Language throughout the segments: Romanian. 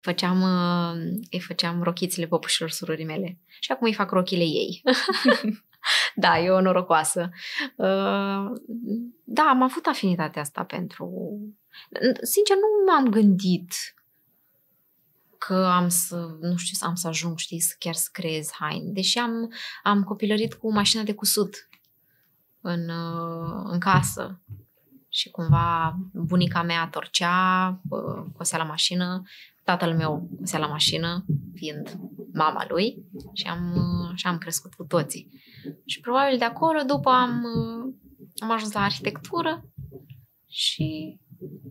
făceam, uh, îi făceam rochițile popușilor surorii mele și acum îi fac rochile ei. da, e o norocoasă. Uh, da, am avut afinitatea asta pentru... Sincer, nu m-am gândit că am să, nu știu, am să ajung, știi, să chiar să creez haine. Deși am, am copilărit cu mașina de cusut în, uh, în casă și cumva bunica mea torcea, cosea la mașină Tatăl meu se la mașină, fiind mama lui, și am, și am crescut cu toții. Și probabil de acolo, după am, am ajuns la arhitectură și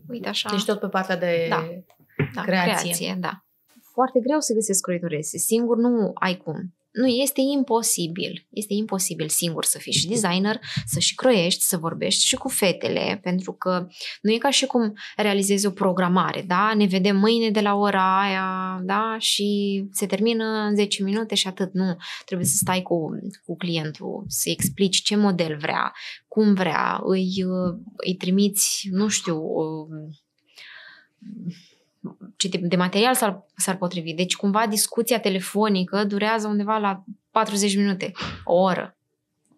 uite așa... Deci tot pe partea de da, da, creație. creație. da. Foarte greu să găsesc croitorii. Singur nu ai cum nu, este imposibil. Este imposibil singur să fii și designer, să și croiești, să vorbești și cu fetele, pentru că nu e ca și cum realizezi o programare, da? Ne vedem mâine de la ora aia, da? Și se termină în 10 minute și atât. Nu, trebuie să stai cu, cu clientul, să-i explici ce model vrea, cum vrea, îi, îi trimiți, nu știu, um, ce tip de material s-ar, s-ar potrivi. Deci, cumva, discuția telefonică durează undeva la 40 minute, o oră.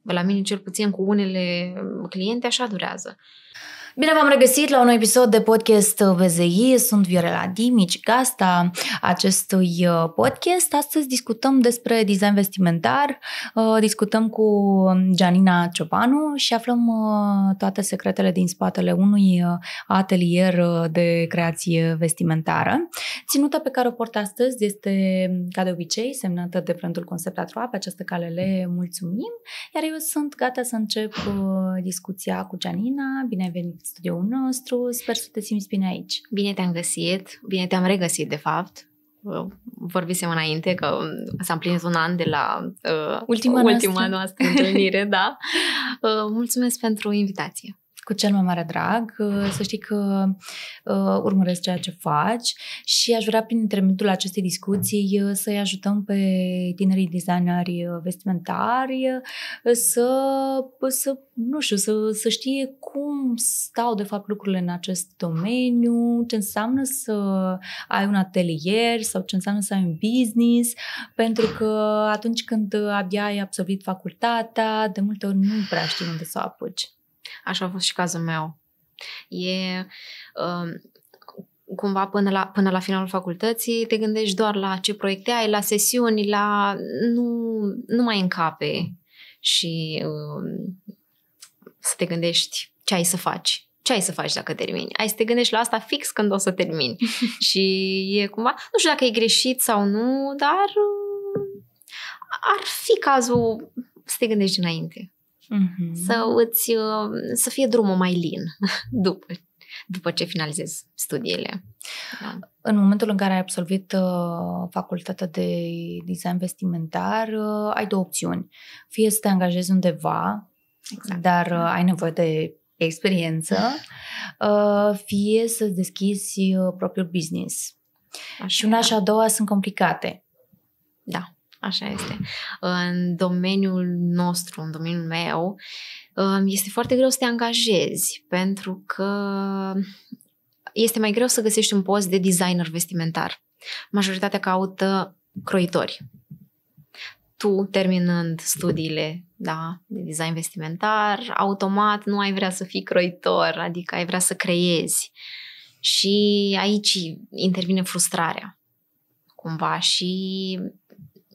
La mine, cel puțin, cu unele cliente așa durează. Uh, Bine v-am regăsit la un episod de podcast VZI. Sunt Viorela Dimici, gasta acestui uh, podcast. Astăzi discutăm despre design vestimentar, uh, discutăm cu Janina Ciobanu și aflăm uh, toate secretele din spatele unui atelier de creație vestimentară. Ținuta pe care o port astăzi este, ca de obicei, semnată de brandul Concept Atroa. Pe această cale le mulțumim, iar eu sunt gata să încep discuția cu Janina. Bine ai venit! studioul nostru. Sper să te simți bine aici. Bine te-am găsit, bine te-am regăsit, de fapt vorbisem înainte că mm, s-a împlinit un an de la uh, ultima, ultima noastră, noastră întâlnire, da. Uh, mulțumesc pentru invitație cu cel mai mare drag, uh, să știi că uh, urmăresc ceea ce faci și aș vrea prin intermediul acestei discuții uh, să-i ajutăm pe tinerii designeri uh, vestimentari să, să nu știu, să, să știe cum stau de fapt lucrurile în acest domeniu, ce înseamnă să ai un atelier sau ce înseamnă să ai un business, pentru că atunci când abia ai absolvit facultatea, de multe ori nu prea știi unde să o apuci. Așa a fost și cazul meu. E um, cumva până la, până la finalul facultății te gândești doar la ce proiecte ai, la sesiuni, la... nu, nu mai încape și um, să te gândești ce ai să faci ce ai să faci dacă termini? Ai să te gândești la asta fix când o să termini. și e cumva, nu știu dacă e greșit sau nu, dar um, ar fi cazul să te gândești înainte mm-hmm. să, îți, um, să fie drumul mai lin după, după ce finalizezi studiile. Da. În momentul în care ai absolvit uh, facultatea de design vestimentar, uh, ai două opțiuni. Fie să te angajezi undeva, exact. dar uh, ai nevoie de experiență, fie să deschizi propriul business. Așa, și una da. și a doua sunt complicate. Da. Așa este. În domeniul nostru, în domeniul meu, um, este foarte greu să te angajezi pentru că este mai greu să găsești un post de designer vestimentar. Majoritatea caută croitori. Tu, terminând studiile da, de design vestimentar, automat nu ai vrea să fii croitor, adică ai vrea să creezi. Și aici intervine frustrarea cumva și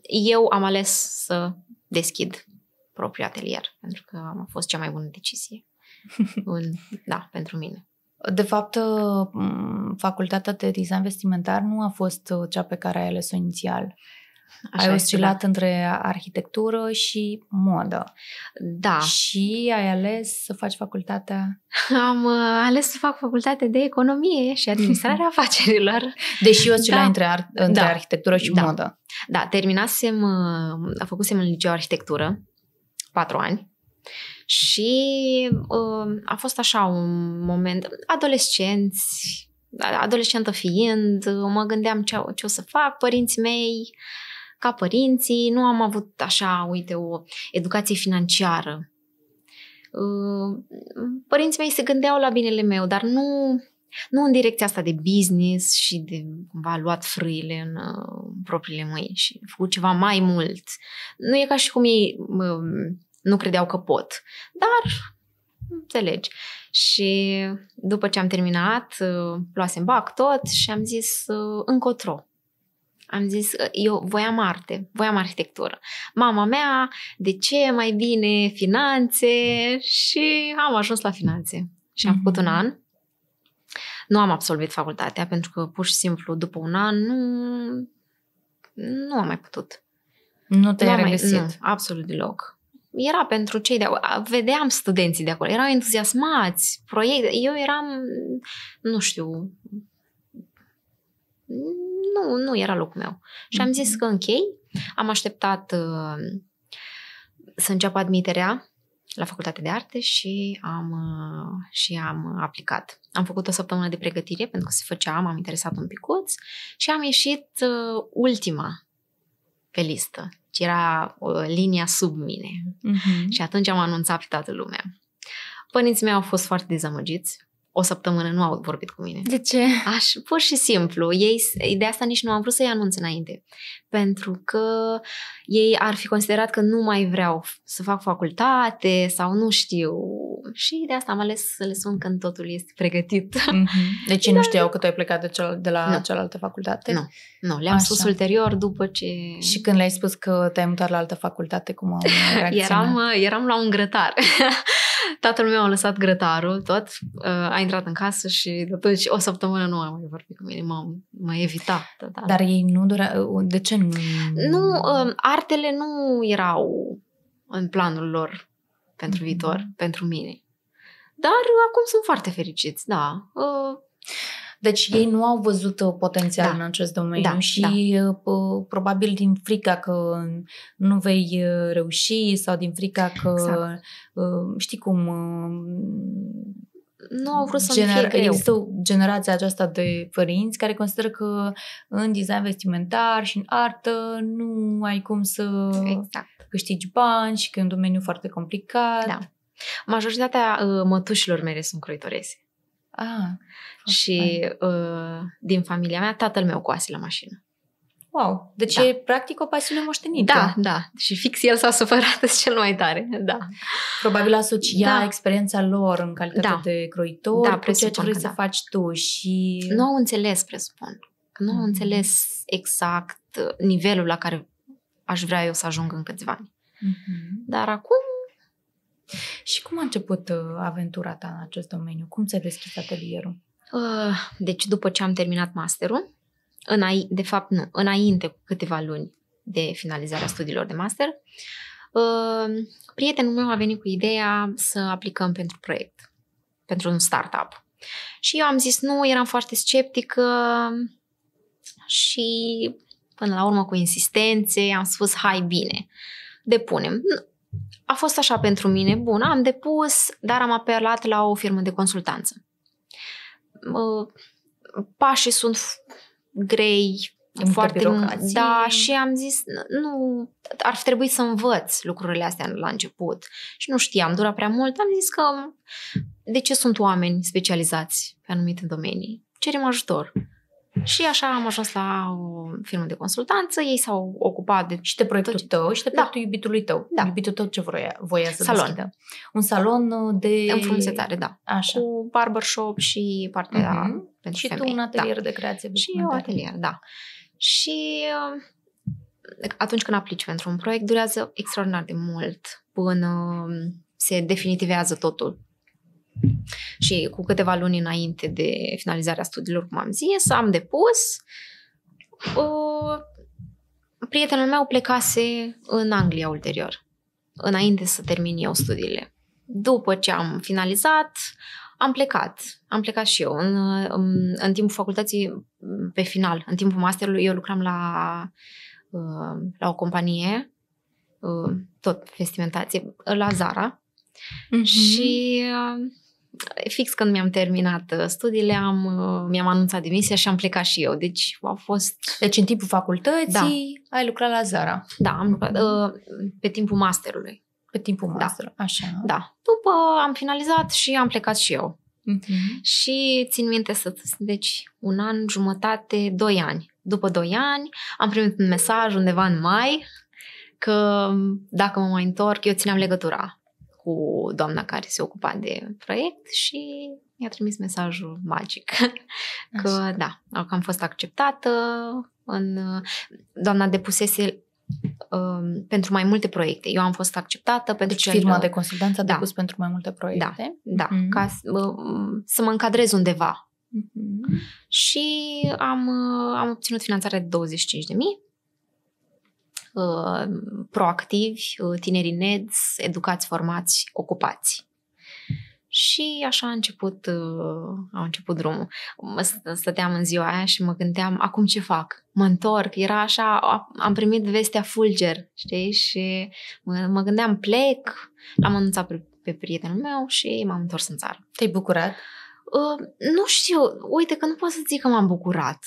eu am ales să deschid propriul atelier, pentru că a fost cea mai bună decizie. în, da, pentru mine. De fapt, facultatea de design vestimentar nu a fost uh, cea pe care ai ales-o inițial. Așa ai oscilat da. între arhitectură și modă. Da. Și ai ales să faci facultatea? Am uh, ales să fac facultatea de economie și administrarea mhm. afacerilor. Deși oscila da. între, ar- între da. arhitectură și da. modă. Da, terminasem, uh, a făcusem în liceu arhitectură, patru ani, și uh, a fost așa un moment, adolescenți, adolescentă fiind, uh, mă gândeam ce, ce o să fac, părinții mei, ca părinții, nu am avut așa, uite, o educație financiară. Părinții mei se gândeau la binele meu, dar nu nu în direcția asta de business și de cumva luat frâile în uh, propriile mâini și făcut ceva mai mult. Nu e ca și cum ei uh, nu credeau că pot, dar înțelegi. Și după ce am terminat, uh, luasem bac tot și am zis uh, încotro. Am zis, uh, eu voiam arte, voiam arhitectură. Mama mea, de ce mai bine finanțe? Și am ajuns la finanțe. Și am mm-hmm. făcut mhm. un an nu am absolvit facultatea pentru că pur și simplu după un an nu, nu am mai putut. Nu te-ai regăsit? Mai, nu, absolut deloc. Era pentru cei de vedeam studenții de acolo, erau entuziasmați, proiecte. Eu eram, nu știu, nu, nu era locul meu. Și am mhm. zis că închei, am așteptat uh, să înceapă admiterea la facultate de arte și am, uh, și am aplicat. Am făcut o săptămână de pregătire pentru că se făcea, m-am interesat un picuț și am ieșit uh, ultima pe listă. Era uh, linia sub mine. Uh-huh. Și atunci am anunțat pe toată lumea. Părinții mei au fost foarte dezamăgiți o săptămână nu au vorbit cu mine. De ce? Aș, pur și simplu. Ei, de asta nici nu am vrut să-i anunț înainte. Pentru că ei ar fi considerat că nu mai vreau să fac facultate sau nu știu. Și de asta am ales să le spun când totul este pregătit. Mm-hmm. Deci Dar... nu da. știau că tu ai plecat de, cel, de la nu. cealaltă facultate? Nu, nu. le-am Așa. spus ulterior după ce... Și când le-ai spus că te-ai mutat la altă facultate, cum au reacționat? eram, eram la un grătar. Tatăl meu a lăsat grătarul tot. Uh, intrat în casă și de atunci o săptămână nu am mai vorbit cu mine, m-a evitat. Da, da. Dar ei nu dura... De ce nu? Nu, um, artele nu erau în planul lor pentru mhm. viitor, mm-hmm. pentru mine. Dar acum sunt foarte fericiți, da. Uh, deci ei nu au văzut uh, potențial da. în acest domeniu da, și da. Uh, probabil din frica că nu vei reuși sau din frica că exact. știi cum nu au vrut să Gener- fie greu. Există generația aceasta de părinți care consideră că în design vestimentar și în artă nu ai cum să exact. câștigi bani și că e un domeniu foarte complicat. Da. Majoritatea uh, mătușilor mele sunt croitorese. Ah, și uh, din familia mea, tatăl meu coase la mașină. Wow! Deci da. e practic o pasiune moștenită. Da, da. Și fix el s-a supărat cel mai tare. Da. Probabil asocia da. experiența lor în calitate da. de croitor da, cu ceea ce vrei să da. faci tu și... Nu au înțeles, presupun. Nu au mm. înțeles exact nivelul la care aș vrea eu să ajung în câțiva ani. Mm-hmm. Dar acum... Și cum a început uh, aventura ta în acest domeniu? Cum ți-a deschis atelierul? Uh, deci după ce am terminat masterul, înainte, de fapt nu, înainte cu câteva luni de finalizarea studiilor de master, uh, prietenul meu a venit cu ideea să aplicăm pentru proiect, pentru un startup. Și eu am zis nu, eram foarte sceptică și până la urmă cu insistențe am spus hai bine, depunem. A fost așa pentru mine, bun, am depus, dar am apelat la o firmă de consultanță. Uh, pașii sunt grei, Multe foarte... Birocrație. Da, și am zis, nu, ar fi trebuit să învăț lucrurile astea la început. Și nu știam, dura prea mult. Am zis că de ce sunt oameni specializați pe anumite domenii? Cerem ajutor. Și așa am ajuns la o firmă de consultanță, ei s-au ocupat de și de proiectul tot, tău și de da. proiectul da. iubitului tău. Da. Iubitul tău ce voia, voia să salon. deschidă. Un salon de... Înfrumusețare, da. Așa. Cu barbershop și partea mm-hmm. pentru Și femei. tu un da. atelier da. de creație. Și eu atelier, da. Și um, atunci când aplici pentru un proiect, durează extraordinar de mult până se definitivează totul și cu câteva luni înainte de finalizarea studiilor, cum am zis, am depus. prietenul meu plecase în Anglia ulterior, înainte să termin eu studiile. După ce am finalizat, am plecat. Am plecat și eu. În, în, în timpul facultății, pe final, în timpul masterului, eu lucram la, uh, la o companie, uh, tot vestimentație, la Zara. Mm-hmm. Și uh, fix când mi-am terminat uh, studiile, am, uh, mi-am anunțat demisia și am plecat și eu. Deci a fost... Deci în timpul facultății da. ai lucrat la Zara. Da, am lucrat uh, pe timpul masterului. Pe timpul masterului, da. așa. Da. După am finalizat și am plecat și eu. Uh-huh. Și țin minte să... Deci un an, jumătate, doi ani. După doi ani am primit un mesaj undeva în mai că dacă mă mai întorc, eu țineam legătura cu doamna care se ocupa de proiect și mi a trimis mesajul magic că da, că am fost acceptată în... Doamna depusese um, pentru mai multe proiecte. Eu am fost acceptată pentru deci, firma de consultanță a da. depus pentru mai multe proiecte. Da, da mm-hmm. ca să, uh, să mă încadrez undeva. Mm-hmm. Și am, uh, am obținut finanțare de 25.000 Uh, proactivi, uh, tinerii neds, educați, formați, ocupați. Și așa a început, uh, a început drumul. Stăteam în ziua aia și mă gândeam, acum ce fac? Mă întorc? Era așa, am primit vestea fulger, știi? Și mă, gândeam, plec, l-am anunțat pe, pe prietenul meu și m-am întors în țară. Te-ai bucurat? Uh, nu știu, uite că nu pot să zic că m-am bucurat.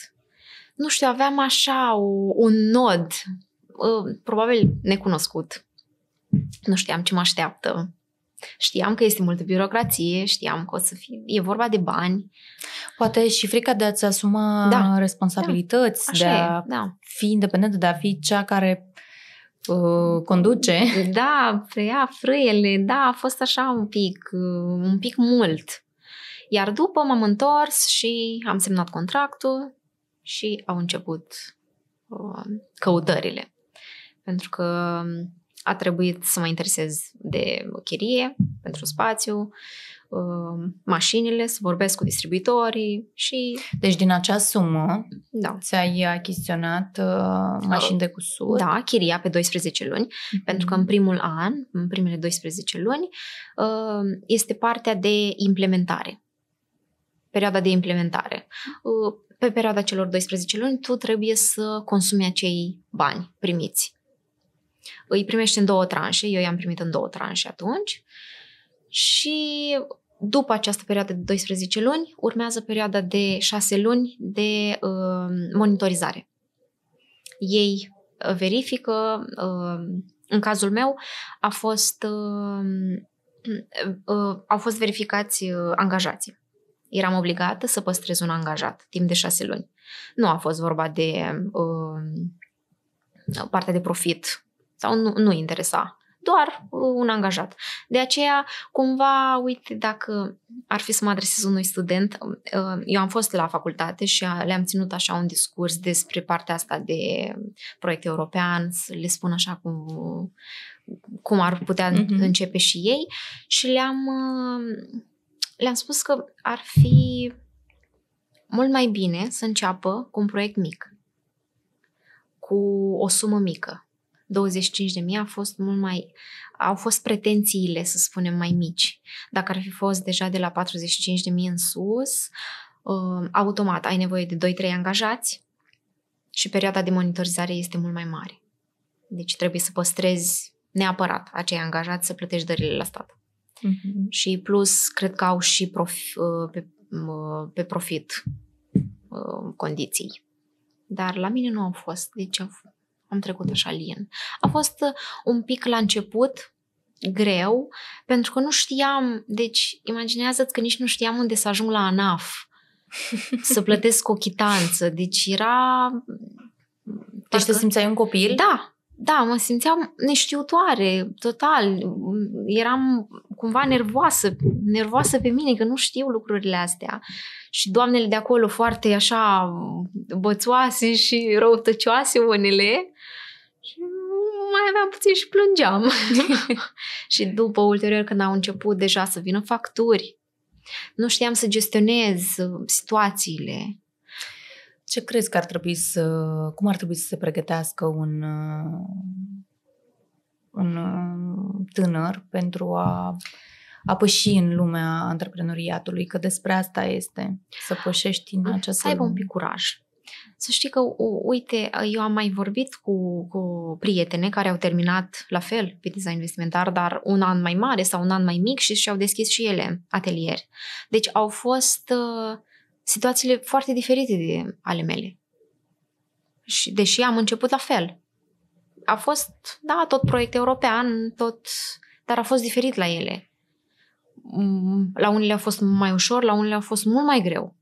Nu știu, aveam așa un nod Ă, probabil necunoscut. Nu știam ce mă așteaptă. Știam că este multă birocrație, știam că o să fie, e vorba de bani. Poate și frica de a-ți asuma da. responsabilități, da. Așa de a e, da. fi independent, de a fi cea care uh, conduce. Da, preia frâiele, da, a fost așa un pic, uh, un pic mult. Iar după m-am întors și am semnat contractul și au început uh, căutările pentru că um, a trebuit să mă interesez de chirie pentru spațiu, um, mașinile, să vorbesc cu distribuitorii și... Deci din acea sumă da. ți-ai achiziționat uh, mașini de cusut? Da, chiria pe 12 luni, mm-hmm. pentru că în primul an, în primele 12 luni, um, este partea de implementare. Perioada de implementare. Uh, pe perioada celor 12 luni, tu trebuie să consumi acei bani primiți îi primești în două tranșe, eu i-am primit în două tranșe atunci și după această perioadă de 12 luni urmează perioada de 6 luni de uh, monitorizare. Ei uh, verifică, uh, în cazul meu a fost, uh, uh, au fost verificați uh, angajații eram obligată să păstrez un angajat timp de șase luni. Nu a fost vorba de uh, partea de profit sau nu, nu interesa doar uh, un angajat. De aceea, cumva, uite, dacă ar fi să mă adresez unui student, uh, uh, eu am fost la facultate și le-am ținut așa un discurs despre partea asta de proiect european, să le spun așa cum, cum ar putea mm-hmm. începe și ei și le-am, le-am spus că ar fi mult mai bine să înceapă cu un proiect mic, cu o sumă mică 25.000 a fost mult mai, au fost pretențiile, să spunem, mai mici. Dacă ar fi fost deja de la 45.000 în sus, uh, automat ai nevoie de 2-3 angajați și perioada de monitorizare este mult mai mare. Deci trebuie să păstrezi neapărat acei angajați să plătești dările la stat. Uh-huh. Și plus, cred că au și prof, uh, pe, uh, pe profit condiții. Dar la mine nu au fost. Deci au, am trecut așa lin. A fost uh, un pic la început greu, pentru că nu știam, deci imaginează-ți că nici nu știam unde să ajung la ANAF, să plătesc o chitanță, deci era... Deci te simțeai un copil? Da, da, mă simțeam neștiutoare, total. Eram cumva nervoasă, nervoasă pe mine că nu știu lucrurile astea. Și doamnele de acolo foarte așa bățoase și răutăcioase unele, mai aveam puțin și plângeam. și după, ulterior, când au început deja să vină facturi, nu știam să gestionez uh, situațiile. Ce crezi că ar trebui să... Cum ar trebui să se pregătească un, uh, un uh, tânăr pentru a a păși în lumea antreprenoriatului, că despre asta este, să pășești în ah, această Să aibă un pic curaj. Să știi că, uite, eu am mai vorbit cu, cu prietene care au terminat la fel pe design vestimentar, dar un an mai mare sau un an mai mic și și-au deschis și ele atelieri. Deci au fost uh, situațiile foarte diferite de ale mele. Și deși am început la fel. A fost, da, tot proiect european, tot, dar a fost diferit la ele. Mm, la unele a fost mai ușor, la unele a fost mult mai greu.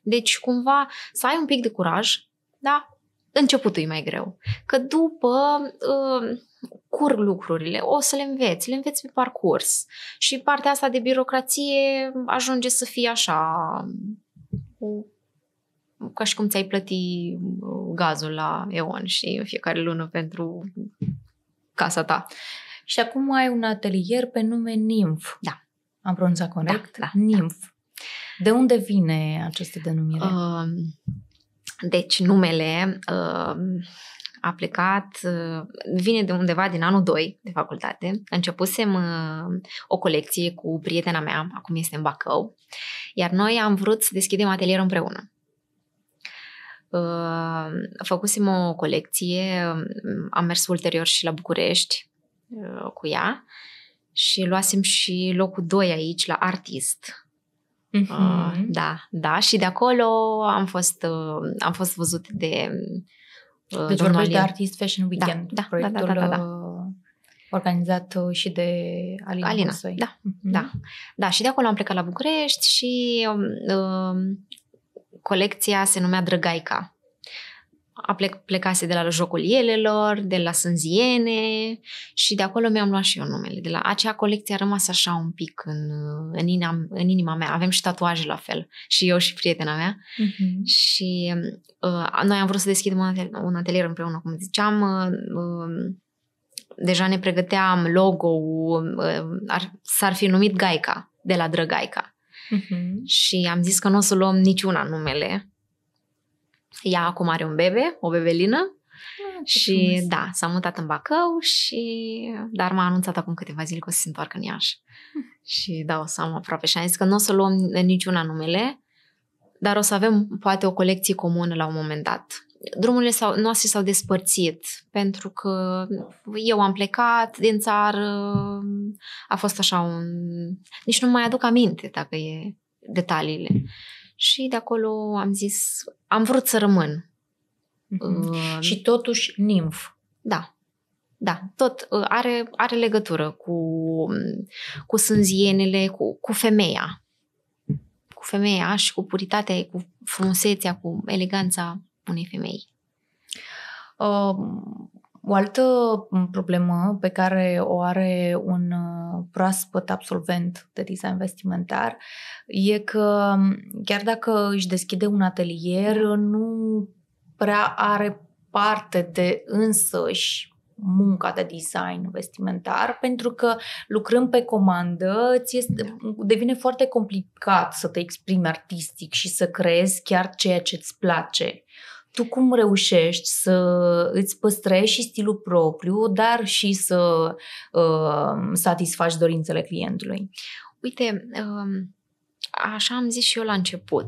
Deci, cumva, să ai un pic de curaj, da? Începutul e mai greu. Că după uh, curg lucrurile, o să le înveți, le înveți pe parcurs. Și partea asta de birocrație ajunge să fie așa, um, ca și cum ți-ai plăti uh, gazul la EON și în fiecare lună pentru casa ta. Și acum ai un atelier pe nume NIMF. Da. Am pronunțat corect? Da, da NIMF. Da. De unde vine această denumire? Uh, deci numele uh, a plecat, uh, vine de undeva din anul 2 de facultate. Începusem uh, o colecție cu prietena mea, acum este în Bacău, iar noi am vrut să deschidem atelierul împreună. Uh, făcusem o colecție, am mers ulterior și la București uh, cu ea și luasem și locul 2 aici la artist Uh-huh. Uh, da, da. Și de acolo am fost, uh, am fost văzut de uh, Deci vorbești de Artist Fashion da, Weekend, da, da, da, da, da, da, da. organizat uh, și de Alina, Alina Da, uh-huh. da, da. Și de acolo am plecat la București și um, uh, colecția se numea Drăgaica a plec, plecase de la Jocul Ielelor, de la Sânziene și de acolo mi-am luat și eu numele. De la acea colecție a rămas așa un pic în, în, inima, în inima mea. Avem și tatuaje la fel, și eu și prietena mea. Uh-huh. Și uh, noi am vrut să deschidem un atelier, un atelier împreună, cum ziceam. Uh, uh, deja ne pregăteam logo-ul, uh, ar, s-ar fi numit Gaica, de la Drăgaica. Uh-huh. Și am zis că nu o să luăm niciuna numele, ea acum are un bebe, o bebelină. Ah, și frumos. da, s-a mutat în Bacău și dar m-a anunțat acum câteva zile că o să se întoarcă în Iași. Hmm. Și da, o să am aproape și am zis că nu o să luăm niciuna numele, dar o să avem poate o colecție comună la un moment dat. Drumurile s-au, noastre s-au despărțit pentru că eu am plecat din țară, a fost așa un... Nici nu mai aduc aminte dacă e detaliile și de acolo am zis, am vrut să rămân. Mm-hmm. Uh, și totuși nimf. Da. Da, tot uh, are, are legătură cu, cu sânzienele, cu, cu femeia. Cu femeia și cu puritatea, cu frumusețea, cu eleganța unei femei. Uh, o altă problemă pe care o are un uh, proaspăt absolvent de design vestimentar e că chiar dacă își deschide un atelier, nu prea are parte de însăși munca de design vestimentar, pentru că lucrând pe comandă, ți este, da. devine foarte complicat să te exprimi artistic și să creezi chiar ceea ce îți place tu cum reușești să îți păstrezi și stilul propriu, dar și să uh, satisfaci dorințele clientului? Uite, uh, așa am zis și eu la început.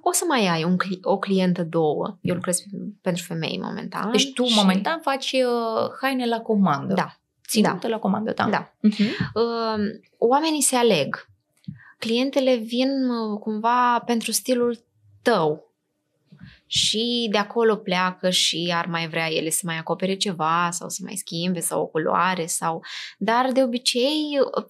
O să mai ai un, o clientă, două. Eu lucrez pentru femei momentan. Deci tu și... momentan faci uh, haine la comandă. Da. Ținută da. la comandă, da. da. Uh-huh. Uh, oamenii se aleg. Clientele vin uh, cumva pentru stilul tău, și de acolo pleacă și ar mai vrea ele să mai acopere ceva sau să mai schimbe sau o culoare sau... Dar de obicei uh,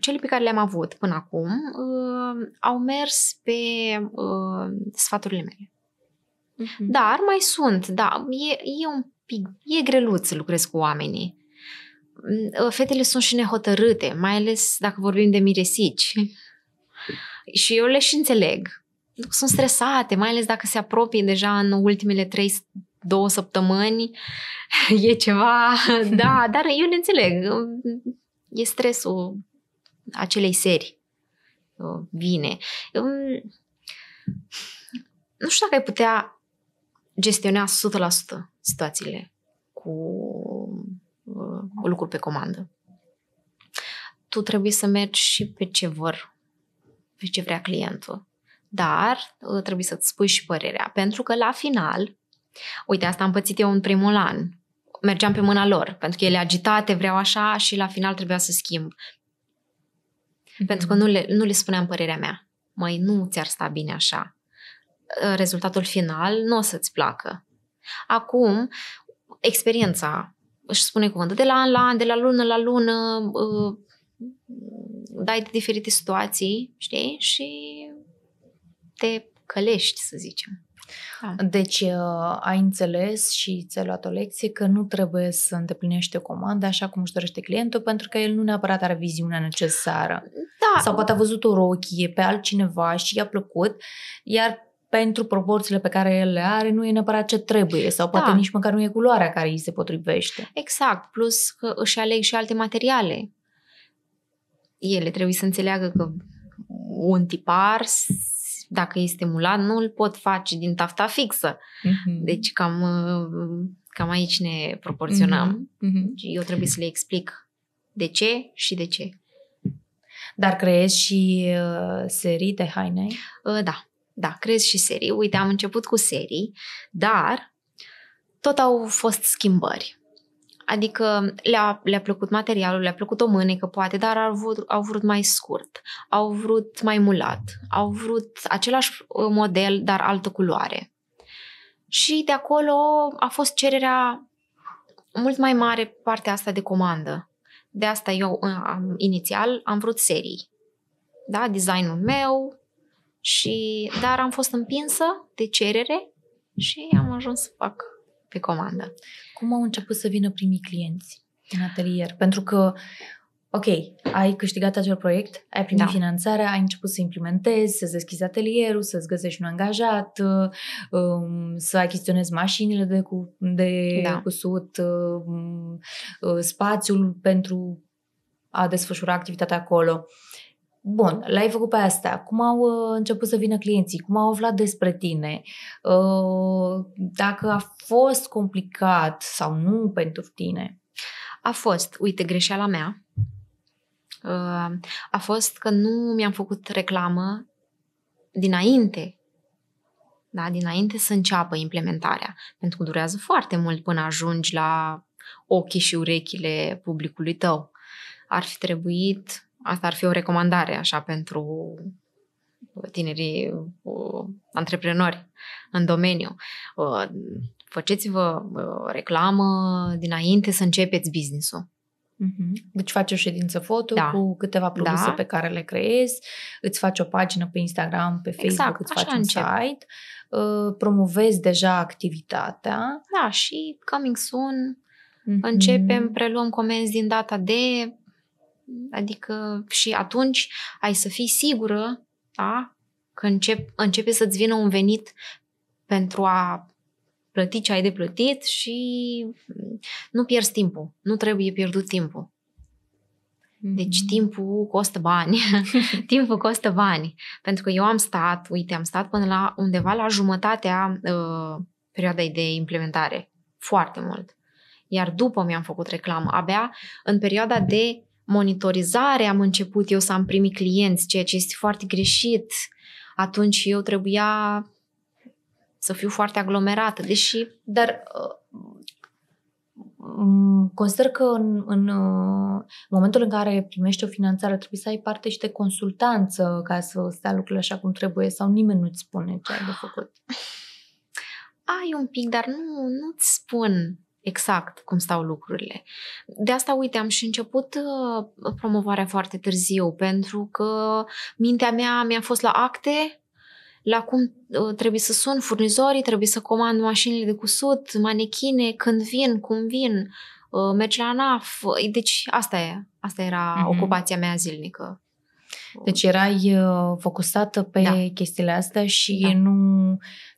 cele pe care le-am avut până acum uh, au mers pe uh, sfaturile mele. Uh-huh. Dar mai sunt, da, e, e un pic, e greluț să lucrez cu oamenii. Mm, fetele sunt și nehotărâte, mai ales dacă vorbim de miresici. Mhm. și eu le și înțeleg sunt stresate, mai ales dacă se apropie deja în ultimele trei două săptămâni, e ceva, da, dar eu ne înțeleg, e stresul acelei serii, uh, vine. Nu știu dacă ai putea gestiona 100% situațiile uh, cu lucruri pe comandă. Tu trebuie să mergi și pe ce vor, pe ce vrea clientul dar ă, trebuie să-ți spui și părerea. Pentru că la final, uite, asta am pățit eu în primul an, mergeam pe mâna lor, pentru că ele agitate, vreau așa și la final trebuia să schimb. Mm-hmm. Pentru că nu le, nu le spuneam părerea mea. Mai nu ți-ar sta bine așa. Ă, rezultatul final nu o să-ți placă. Acum, experiența își spune cuvântul de la an la an, de la lună la lună, ă, dai de diferite situații, știi? Și te călești, să zicem. Da. Deci uh, ai înțeles și ți-ai luat o lecție că nu trebuie să îndeplinești o comandă așa cum își dorește clientul pentru că el nu neapărat are viziunea necesară. Da. Sau poate a văzut o rochie pe altcineva și i-a plăcut, iar pentru proporțiile pe care el le are, nu e neapărat ce trebuie sau poate da. nici măcar nu e culoarea care îi se potrivește. Exact, plus că își aleg și alte materiale. Ele trebuie să înțeleagă că un tipar dacă e stimulat, nu îl pot face din tafta fixă. Mm-hmm. Deci cam, cam aici ne proporționăm. Mm-hmm. Eu trebuie să le explic de ce și de ce. Dar creezi și uh, serii de haine? Uh, da, da, creez și serii. Uite, am început cu serii, dar tot au fost schimbări. Adică le-a, le-a plăcut materialul, le-a plăcut o mânecă, poate, dar au vrut, au vrut mai scurt, au vrut mai mulat, au vrut același uh, model, dar altă culoare. Și de acolo a fost cererea mult mai mare partea asta de comandă. De asta eu uh, inițial am vrut serii. Da, designul meu și dar am fost împinsă de cerere și am ajuns să fac pe comandă. Cum au început să vină primii clienți în atelier? Pentru că, ok, ai câștigat acel proiect, ai primit da. finanțarea, ai început să implementezi, să-ți deschizi atelierul, să-ți găsești un angajat, um, să achiziționezi mașinile de, cu, de da. cusut, um, uh, spațiul pentru a desfășura activitatea acolo. Bun, l-ai făcut pe asta. Cum au uh, început să vină clienții? Cum au aflat despre tine? Uh, dacă a fost complicat sau nu pentru tine? A fost, uite, greșeala mea. Uh, a fost că nu mi-am făcut reclamă dinainte. Da, dinainte să înceapă implementarea, pentru că durează foarte mult până ajungi la ochii și urechile publicului tău. Ar fi trebuit Asta ar fi o recomandare, așa, pentru tinerii uh, antreprenori în domeniu. Uh, faceți-vă uh, reclamă dinainte să începeți business-ul. Mm-hmm. Deci faci o ședință foto da. cu câteva produse da. pe care le creezi, îți faci o pagină pe Instagram, pe exact, Facebook, exact, îți faci un încep. site, uh, promovezi deja activitatea. Da, și coming soon, mm-hmm. începem, preluăm comenzi din data de Adică și atunci ai să fii sigură da? că încep, începe să-ți vină un venit pentru a plăti ce ai de plătit și nu pierzi timpul. Nu trebuie pierdut timpul. Deci mm-hmm. timpul costă bani. timpul costă bani. Pentru că eu am stat, uite, am stat până la undeva la jumătatea uh, perioadei de implementare. Foarte mult. Iar după mi-am făcut reclamă. Abia în perioada de monitorizare am început eu să am primit clienți, ceea ce este foarte greșit. Atunci eu trebuia să fiu foarte aglomerată, deși, dar uh, mm, consider că în, în, în uh, momentul în care primești o finanțare trebuie să ai parte și de consultanță ca să stea lucrurile așa cum trebuie sau nimeni nu-ți spune ce ai de făcut. Ai un pic, dar nu, nu-ți spun exact cum stau lucrurile. De asta, uite, am și început uh, promovarea foarte târziu, pentru că mintea mea mi-a fost la acte, la cum uh, trebuie să sun furnizorii, trebuie să comand mașinile de cusut, manechine, când vin, cum vin, uh, mergi la ANAF. Deci asta e, asta era mm-hmm. ocupația mea zilnică. Deci erai focusată pe da. chestiile astea și da. nu,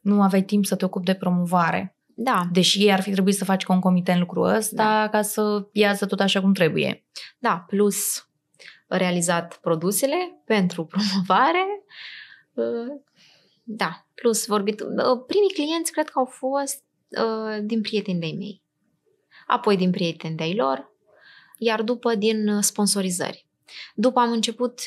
nu aveai timp să te ocupi de promovare. Da. Deși ei ar fi trebuit să faci concomitent lucrul ăsta da. ca să iasă tot așa cum trebuie. Da, plus realizat produsele pentru promovare. Uh, da, plus vorbit. Uh, primii clienți cred că au fost uh, din prieteni de-ai mei. Apoi din prieteni de-ai lor, iar după din sponsorizări. După am început,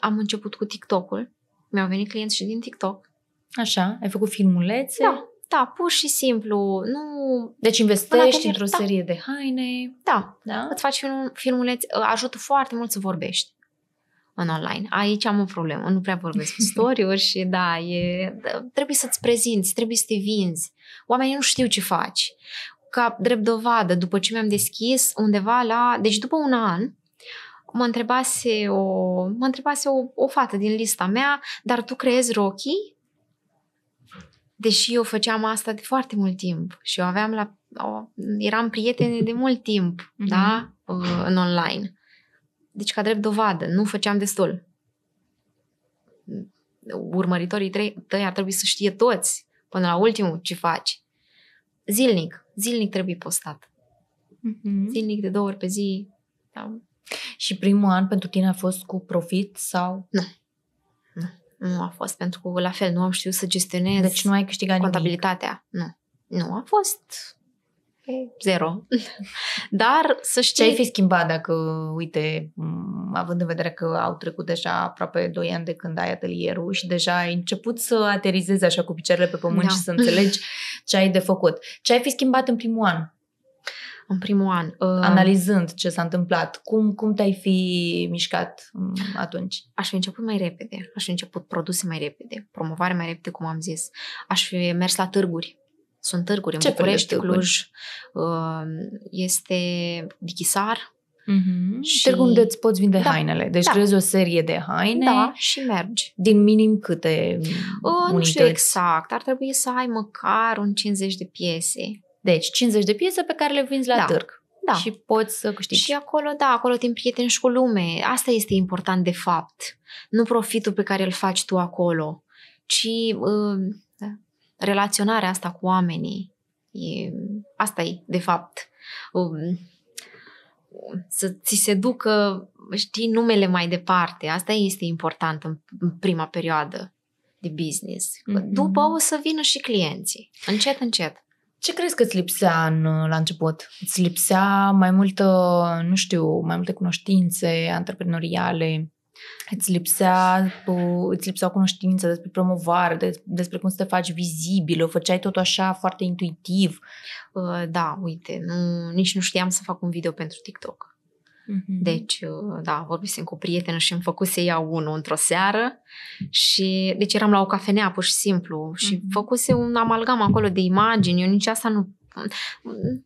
am început cu TikTok-ul. Mi-au venit clienți și din TikTok. Așa, ai făcut filmulețe? Da, da, pur și simplu. Nu... Deci investești într-o da. serie de haine. Da. da. Îți faci un filmuleț. Ă, ajută foarte mult să vorbești în online. Aici am o problemă. Nu prea vorbesc cu story și da, e, ă, trebuie să-ți prezinți, trebuie să te vinzi. Oamenii nu știu ce faci. Ca drept dovadă, după ce mi-am deschis undeva la... Deci după un an, mă întrebase o, mă întrebase o, o fată din lista mea, dar tu creezi rochii? deși eu făceam asta de foarte mult timp și eu aveam la... O, eram prietene de mult timp, mm-hmm. da? În online. Deci, ca drept dovadă, nu făceam destul. Urmăritorii tăi ar trebui să știe toți, până la ultimul, ce faci. Zilnic. Zilnic trebuie postat. Mm-hmm. Zilnic, de două ori pe zi. Da? Și primul an pentru tine a fost cu profit sau? Nu. nu. Nu a fost, pentru că la fel nu am știut să gestionez Deci nu ai câștigat contabilitatea. Nimic. Nu. Nu, a fost zero. Dar să știi... Ce ai fi schimbat dacă, uite, având în vedere că au trecut deja aproape 2 ani de când ai atelierul și deja ai început să aterizezi așa cu picioarele pe pământ da. și să înțelegi ce ai de făcut. Ce ai fi schimbat în primul an? În primul an. Uh, Analizând ce s-a întâmplat, cum, cum te-ai fi mișcat mm, atunci? Aș fi început mai repede. Aș fi început produse mai repede, promovare mai repede, cum am zis. Aș fi mers la târguri. Sunt târguri în ce București, Cluj. Uh, este Dichisar, Mm-hmm. Și... Târgu unde îți poți vinde da. hainele. Deci da. crezi o serie de haine. Da, și mergi. Din minim câte uh, unități? Nu știu exact. Ar trebui să ai măcar un 50 de piese. Deci 50 de piese pe care le vinzi la da. târg. Da. Și poți să câștigi. Și acolo, da, acolo te și cu lume. Asta este important de fapt. Nu profitul pe care îl faci tu acolo, ci uh, da, relaționarea asta cu oamenii. E, asta e, de fapt. Um, să ți se ducă, știi, numele mai departe. Asta este important în prima perioadă de business. Mm-hmm. După o să vină și clienții. Încet, încet. Ce crezi că îți lipsea în, la început? Îți lipsea mai multă, nu știu, mai multe cunoștințe antreprenoriale? Îți, lipsea, îți lipseau cunoștințe despre promovare, despre cum să te faci vizibil, o făceai tot așa foarte intuitiv. Uh, da, uite, nu, nici nu știam să fac un video pentru TikTok. Mm-hmm. Deci, uh, da, vorbisem cu prietenă și îmi făcuse ea unul într-o seară și, deci eram la o cafenea pur și simplu și mm-hmm. făcuse un amalgam acolo de imagini, eu nici asta nu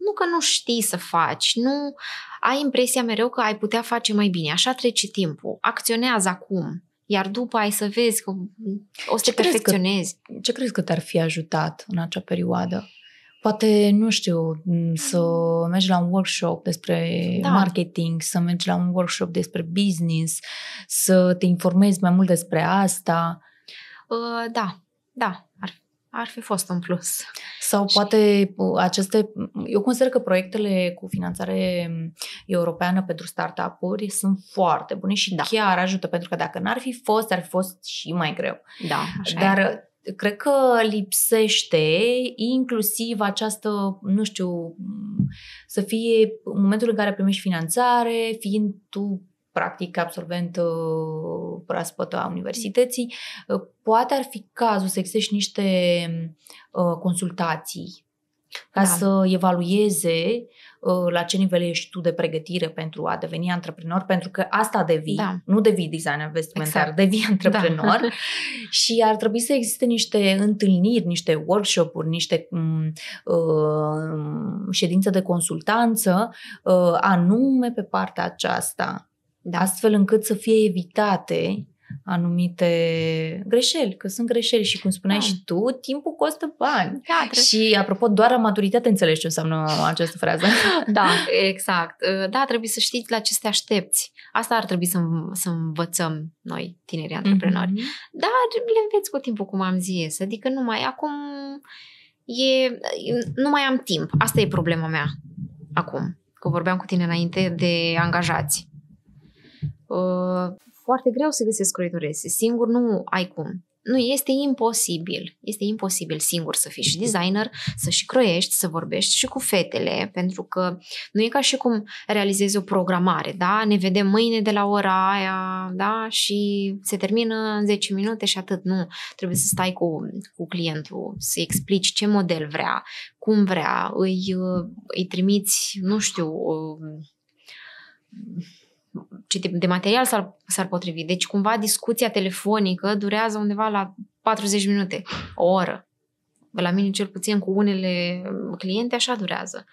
nu că nu știi să faci, nu ai impresia mereu că ai putea face mai bine. Așa trece timpul. Acționează acum. Iar după ai să vezi că o să ce te perfecționezi. Crezi că, ce crezi că te-ar fi ajutat în acea perioadă? Poate, nu știu, mm, să mergi la un workshop despre da. marketing, să mergi la un workshop despre business, să te informezi mai mult despre asta. Uh, da, da, ar, ar fi fost un plus. Sau și... poate ă, aceste... Eu consider că proiectele cu finanțare mm, europeană pentru startup-uri sunt foarte bune și da. chiar ajută, pentru că dacă n-ar fi fost, ar fi fost și mai greu. Da, așa Dar e cred că lipsește inclusiv această, nu știu, să fie momentul în care primești finanțare, fiind tu practic absolvent uh, proaspătă a universității, uh, poate ar fi cazul să existe niște uh, consultații ca da. să evalueze Uh, la ce nivel ești tu de pregătire pentru a deveni antreprenor, pentru că asta devii, da. nu devii designer vestimentar, exact. devii antreprenor da. și ar trebui să existe niște întâlniri, niște workshop-uri, niște um, uh, ședințe de consultanță uh, anume pe partea aceasta, da. astfel încât să fie evitate anumite greșeli, că sunt greșeli și cum spuneai da. și tu, timpul costă bani. Da, și apropo, doar la maturitate înțelegi ce înseamnă această frază. Da, exact. Da, trebuie să știi la ce te aștepți. Asta ar trebui să, să învățăm noi, tinerii antreprenori. Mm-hmm. Dar le înveți cu timpul, cum am zis. Adică nu mai, acum e, nu mai am timp. Asta e problema mea acum. Că vorbeam cu tine înainte de angajați. Uh, foarte greu să găsesc croitorese. Singur nu ai cum. Nu, este imposibil. Este imposibil singur să fii și designer, să și croiești, să vorbești și cu fetele, pentru că nu e ca și cum realizezi o programare, da? Ne vedem mâine de la ora aia, da? Și se termină în 10 minute și atât. Nu, trebuie să stai cu, cu clientul, să explici ce model vrea, cum vrea, îi, îi trimiți, nu știu, um, ce tip de material s-ar, s-ar potrivi. Deci, cumva, discuția telefonică durează undeva la 40 minute, o oră. La mine, cel puțin, cu unele cliente, așa durează.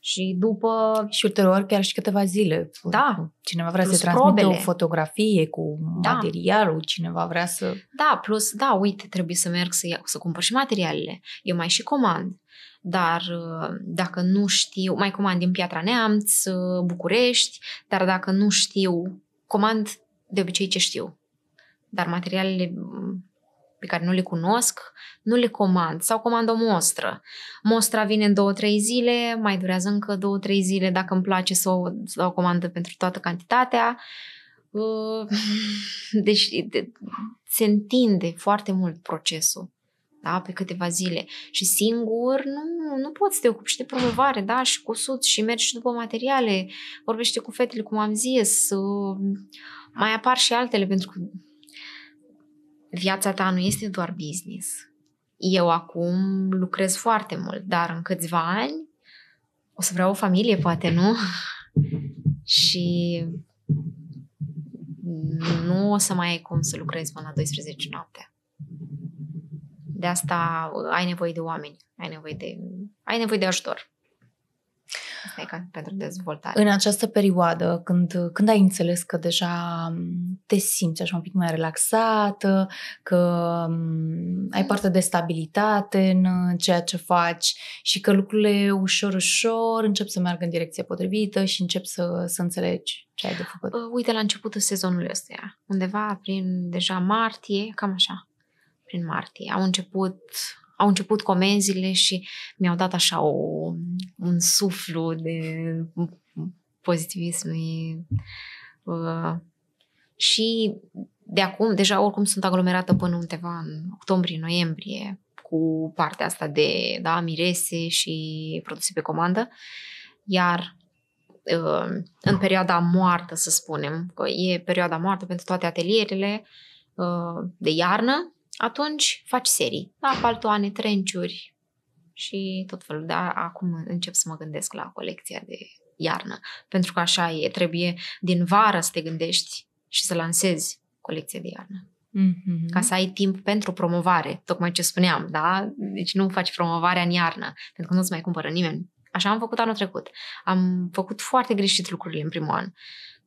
Și după... Și ulterior chiar și câteva zile. Da. Cineva vrea să transmită probele. o fotografie cu da. materialul, cineva vrea să... Da, plus, da, uite, trebuie să merg să, iau, să cumpăr și materialele. Eu mai și comand dar uh, dacă nu știu, mai comand din Piatra Neamț, uh, București, dar dacă nu știu, comand de obicei ce știu. Dar materialele mm, pe care nu le cunosc, nu le comand sau comand o mostră. Mostra vine în două-trei zile, mai durează încă două-trei zile dacă îmi place să o, să o comandă pentru toată cantitatea. Uh, deci se întinde foarte mult procesul da, pe câteva zile și singur nu, nu poți să te ocupi și de promovare, da, și sud și mergi și după materiale, vorbește cu fetele, cum am zis, uh, mai apar și altele pentru că viața ta nu este doar business. Eu acum lucrez foarte mult, dar în câțiva ani o să vreau o familie, poate, nu? și nu o să mai ai cum să lucrezi până la 12 noaptea. De asta uh, ai nevoie de oameni, ai nevoie de, ai nevoie de ajutor. Asta e ca pentru dezvoltare. În această perioadă, când, când ai înțeles că deja um, te simți așa un pic mai relaxată, că um, ai parte de stabilitate în ceea ce faci și că lucrurile ușor, ușor încep să meargă în direcția potrivită și încep să, să înțelegi ce ai de făcut. Uh, uite, la începutul sezonului ăsta, undeva prin deja martie, cam așa, prin martie. Au început, au început comenzile și mi-au dat așa o, un suflu de pozitivism. Uh, și de acum, deja oricum sunt aglomerată până undeva în octombrie-noiembrie cu partea asta de da, mirese și produse pe comandă, iar uh, în perioada moartă, să spunem, că e perioada moartă pentru toate atelierele uh, de iarnă, atunci faci serii. Da, paltoane, trenciuri și tot felul. Da, acum încep să mă gândesc la colecția de iarnă. Pentru că așa e, trebuie din vară să te gândești și să lansezi colecția de iarnă. Mm-hmm. Ca să ai timp pentru promovare, tocmai ce spuneam, da? Deci nu faci promovarea în iarnă, pentru că nu-ți mai cumpără nimeni. Așa am făcut anul trecut. Am făcut foarte greșit lucrurile în primul an.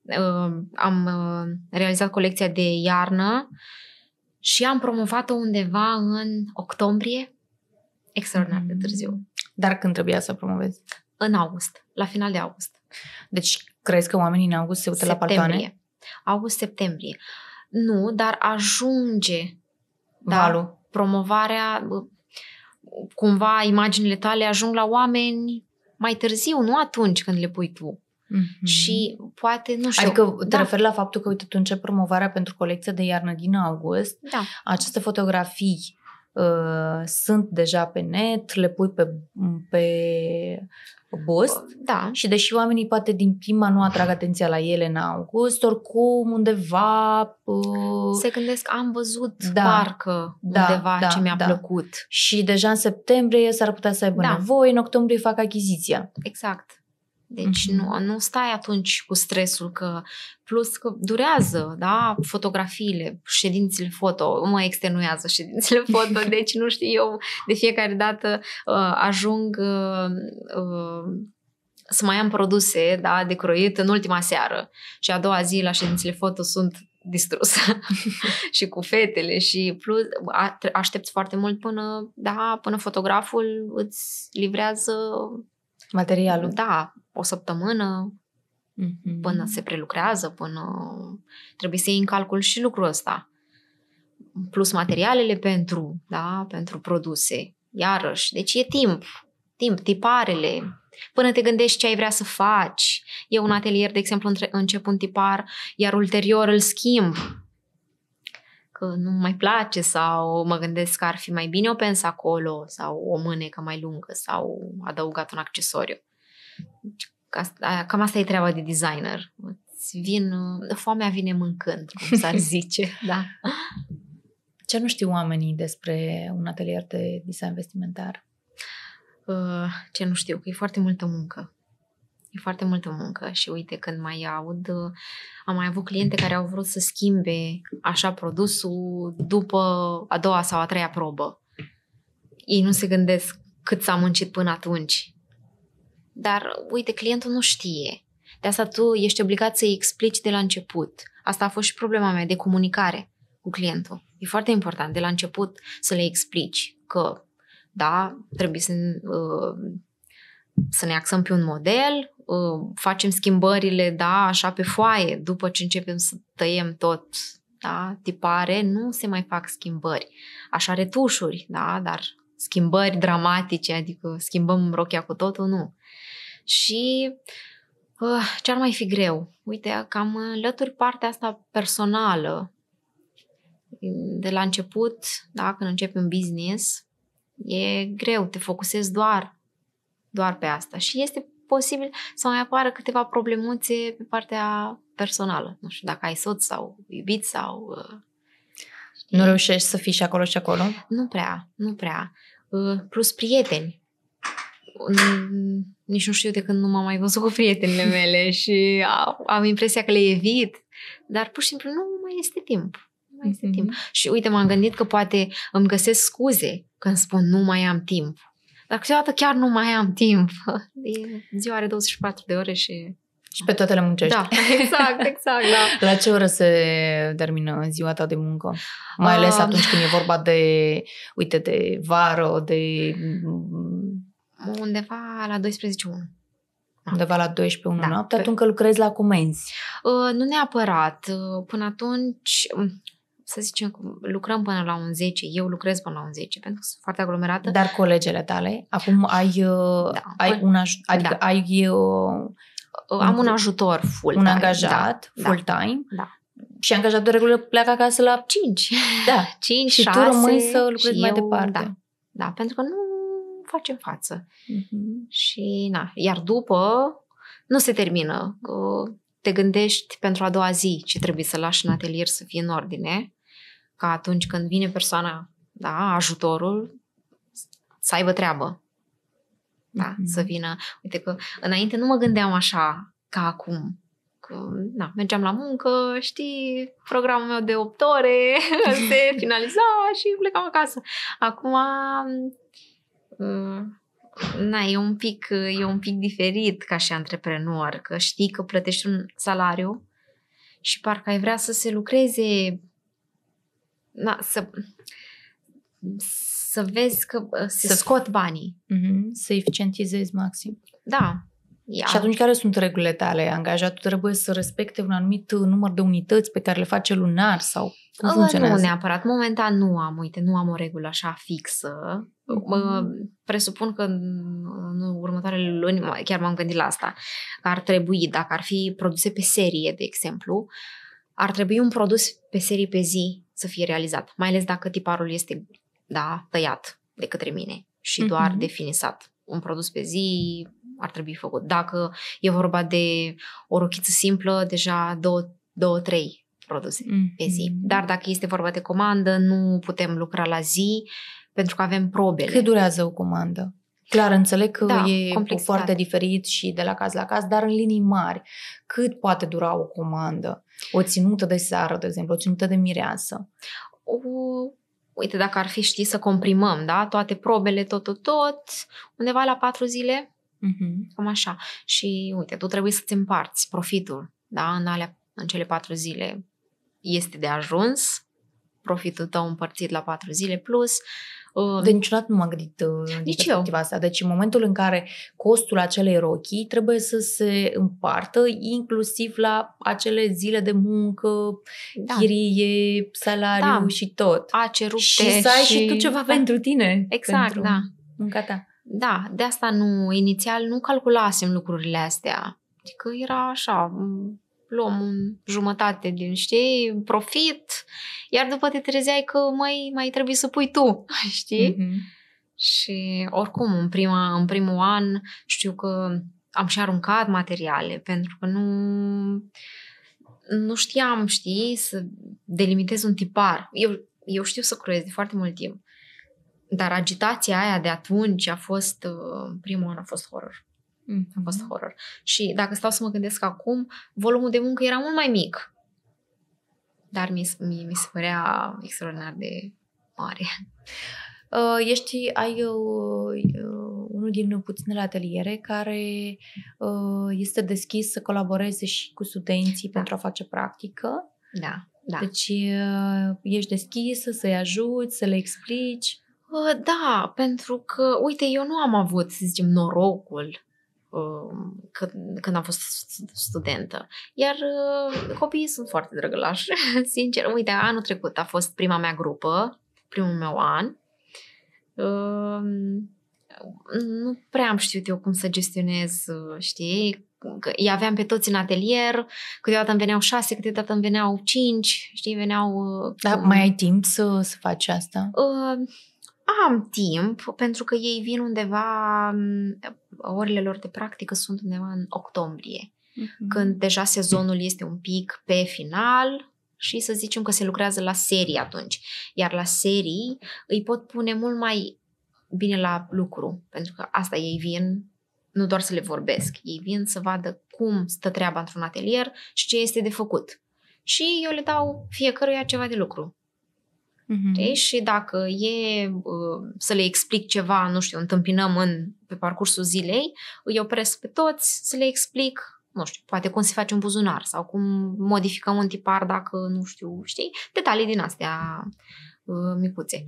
Uh, am uh, realizat colecția de iarnă uh, și am promovat-o undeva în octombrie, extraordinar de târziu. Mm. Dar când trebuia să promovezi? În august, la final de august. Deci crezi că oamenii în august se uită septembrie. la paltoane? August-septembrie. Nu, dar ajunge da, Valul. Da, promovarea, cumva imaginile tale ajung la oameni mai târziu, nu atunci când le pui tu. Mm-hmm. Și mhm. poate, nu știu... Adică te da. referi la faptul că, uite, tu începi promovarea pentru colecția de iarnă din august. Da. Aceste fotografii uh, sunt deja pe net, le pui pe, pe bust. Da. Și deși oamenii poate din prima nu atrag atenția la ele în august, oricum undeva... Uh... Se gândesc, am văzut da, parcă da, undeva da, ce mi-a da. plăcut. Și deja în septembrie s-ar putea să aibă da. nevoie, în octombrie fac achiziția. Exact. Deci nu, nu stai atunci cu stresul că plus că durează, da, fotografiile, ședințele foto, mă extenuează ședințele foto, deci nu știu, eu de fiecare dată uh, ajung uh, uh, să mai am produse, da, de croit în ultima seară și a doua zi la ședințele foto sunt distrus și cu fetele și plus aștept foarte mult până, da, până fotograful îți livrează materialul. Da, o săptămână mm-hmm. până se prelucrează, până trebuie să iei în calcul și lucrul ăsta. Plus materialele pentru, da, pentru produse. Iarăși, deci e timp, timp, tiparele, până te gândești ce ai vrea să faci. Eu un atelier, de exemplu, încep un tipar, iar ulterior îl schimb că nu mai place sau mă gândesc că ar fi mai bine o pensă acolo sau o mânecă mai lungă sau adăugat un accesoriu. Cam asta e treaba de designer. Îți vin, foamea vine mâncând, cum s-ar zice. da. Ce nu știu oamenii despre un atelier de design vestimentar? Uh, ce nu știu, că e foarte multă muncă. E foarte multă muncă și uite, când mai aud, uh, am mai avut cliente care au vrut să schimbe așa produsul după a doua sau a treia probă. Ei nu se gândesc cât s-a muncit până atunci dar, uite, clientul nu știe. De asta tu ești obligat să-i explici de la început. Asta a fost și problema mea de comunicare cu clientul. E foarte important de la început să le explici că, da, trebuie să, uh, să ne axăm pe un model, uh, facem schimbările, da, așa pe foaie, după ce începem să tăiem tot, da, tipare, nu se mai fac schimbări. Așa retușuri, da, dar schimbări dramatice, adică schimbăm rochia cu totul, nu. Și uh, ah, ce ar mai fi greu? Uite, cam înlături partea asta personală. De la început, da, când începi un business, e greu, te focusezi doar, doar pe asta. Și este posibil să mai apară câteva problemuțe pe partea personală. Nu știu, dacă ai soț sau iubit sau... Uh, nu reușești să fii și acolo și acolo? Nu prea, nu prea. Uh, plus prieteni. Mm-hmm. nici nu știu de când nu m-am mai văzut cu prietenile mele și am impresia că le evit, dar pur și simplu nu mai este timp. Nu mai este mm-hmm. timp. Și uite, m-am gândit că poate îmi găsesc scuze când spun nu mai am timp. Dar câteodată chiar nu mai am timp. Ziua are 24 de ore și... Și pe toate le muncești. Da, exact, exact, da. La ce oră se termină ziua ta de muncă? Mai ales ah. atunci când e vorba de, uite, de vară, de Undeva la 12.1. Undeva la 12 1 da, noapte, pe... atunci că lucrezi la comenzi. Uh, nu neapărat. Uh, până atunci, um, să zicem, lucrăm până la un 10, eu lucrez până la un 10, pentru că sunt foarte aglomerată. Dar colegele tale, acum ai, uh, da, ai un aj- adică da. ai uh, uh am un ajutor full Un angajat da, da. full-time. Da, da. Și angajatul de regulă pleacă acasă la 5. Da. 5, și 6, tu rămâi să lucrezi mai eu, departe. Da. da, pentru că nu facem față. Uh-huh. Și, na, iar după nu se termină. Te gândești pentru a doua zi ce trebuie să lași în atelier să fie în ordine, ca atunci când vine persoana, da, ajutorul, să aibă treabă. Da, uh-huh. să vină. Uite că înainte nu mă gândeam așa ca acum. Că, na, mergeam la muncă, știi, programul meu de 8 ore se finaliza și plecam acasă. Acum Mm, na, e un pic, e un pic diferit ca și antreprenor, că știi că plătești un salariu și parcă ai vrea să se lucreze, na, să, să vezi că uh, se să scot banii. mm să eficientizezi maxim. Da. Ia. Și atunci care sunt regulile tale? Angajatul trebuie să respecte un anumit uh, număr de unități pe care le face lunar sau cum funcționează? Nu neapărat. Momentan nu am, uite, nu am o regulă așa fixă mă mm-hmm. Presupun că în următoarele luni, chiar m-am gândit la asta, că ar trebui, dacă ar fi produse pe serie, de exemplu, ar trebui un produs pe serie pe zi să fie realizat, mai ales dacă tiparul este da, tăiat de către mine și mm-hmm. doar definisat. Un produs pe zi ar trebui făcut. Dacă e vorba de o rochiță simplă, deja două, două trei produse mm-hmm. pe zi. Mm-hmm. Dar dacă este vorba de comandă, nu putem lucra la zi, pentru că avem probe. Cât durează o comandă? Clar, înțeleg că da, e foarte diferit și de la caz la caz, dar în linii mari, cât poate dura o comandă? O ținută de seară, de exemplu, o ținută de mireasă? O, uite, dacă ar fi ști să comprimăm, da, toate probele, tot, tot, tot, undeva la patru zile, uh-huh. cam așa. Și, uite, tu trebuie să-ți împarți profitul, da, în, alea, în cele patru zile este de ajuns, profitul tău împărțit la patru zile plus, uh, Ă, de niciodată nu m-am gândit din ă, Nici perspectiva eu. asta. Deci în momentul în care costul acelei rochii trebuie să se împartă inclusiv la acele zile de muncă, da. chirie, salariu da. și tot. A cerut și să ai și tu ceva da. pentru tine. Exact, pentru da. Munca ta. Da, de asta nu, inițial nu calculasem lucrurile astea. Adică era așa, luăm jumătate din, știi, profit, iar după te trezeai că mai, mai trebuie să pui tu, știi? Mm-hmm. Și oricum, în, prima, în primul an, știu că am și aruncat materiale, pentru că nu, nu știam, știi, să delimitez un tipar. Eu, eu știu să croiesc de foarte mult timp. Dar agitația aia de atunci a fost, uh, primul an a fost horror. Mm-hmm. A fost horror. Și dacă stau să mă gândesc acum, volumul de muncă era mult mai mic. Dar mi, mi, mi se părea extraordinar de mare. Uh, ești, ai uh, uh, unul din puținele ateliere care uh, este deschis să colaboreze și cu studenții da. pentru a face practică. Da, da. Deci uh, ești deschisă să-i ajuți, să le explici. Uh, da, pentru că, uite, eu nu am avut, să zicem, norocul Um, când am fost studentă. Iar uh, copiii sunt foarte drăgălași, sincer. Uite, anul trecut a fost prima mea grupă, primul meu an. Um, nu prea am știut eu cum să gestionez, uh, știi, că aveam pe toți în atelier, câteodată îmi veneau șase, câteodată îmi veneau cinci, știi, veneau... Uh, Dar mai ai timp să, să faci asta? Uh, am timp, pentru că ei vin undeva, orele lor de practică sunt undeva în octombrie, uh-huh. când deja sezonul este un pic pe final și să zicem că se lucrează la serii atunci. Iar la serii îi pot pune mult mai bine la lucru, pentru că asta ei vin nu doar să le vorbesc, ei vin să vadă cum stă treaba într-un atelier și ce este de făcut. Și eu le dau fiecăruia ceva de lucru. Uh-huh. Și dacă e uh, să le explic ceva, nu știu, întâmpinăm în, pe parcursul zilei, îi opresc pe toți să le explic nu știu, poate cum se face un buzunar sau cum modificăm un tipar dacă, nu știu, știi, detalii din astea uh, micuțe.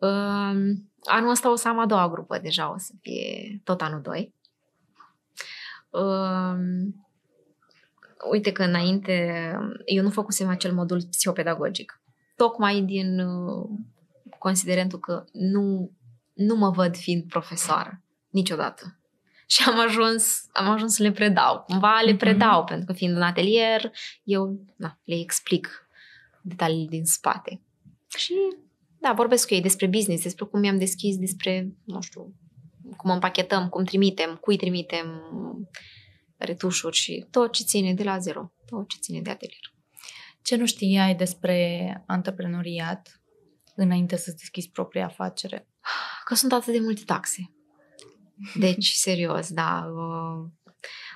Uh, anul ăsta o să am a doua grupă deja, o să fie tot anul 2. Uh, um, uite că înainte eu nu făcusem acel modul psihopedagogic tocmai din uh, considerentul că nu, nu mă văd fiind profesoară niciodată. Și am ajuns, am ajuns să le predau. Cumva le mhm. predau, mm-hmm. pentru că fiind în atelier, eu na, le explic detaliile din spate. Și da, vorbesc cu ei despre business, despre cum mi-am deschis, despre, nu știu, cum împachetăm, cum trimitem, cui trimitem retușuri și tot ce ține de la zero, tot ce ține de atelier. Ce nu știai despre antreprenoriat înainte să-ți deschizi propria afacere? Că sunt atât de multe taxe. Deci, serios, da. Uh,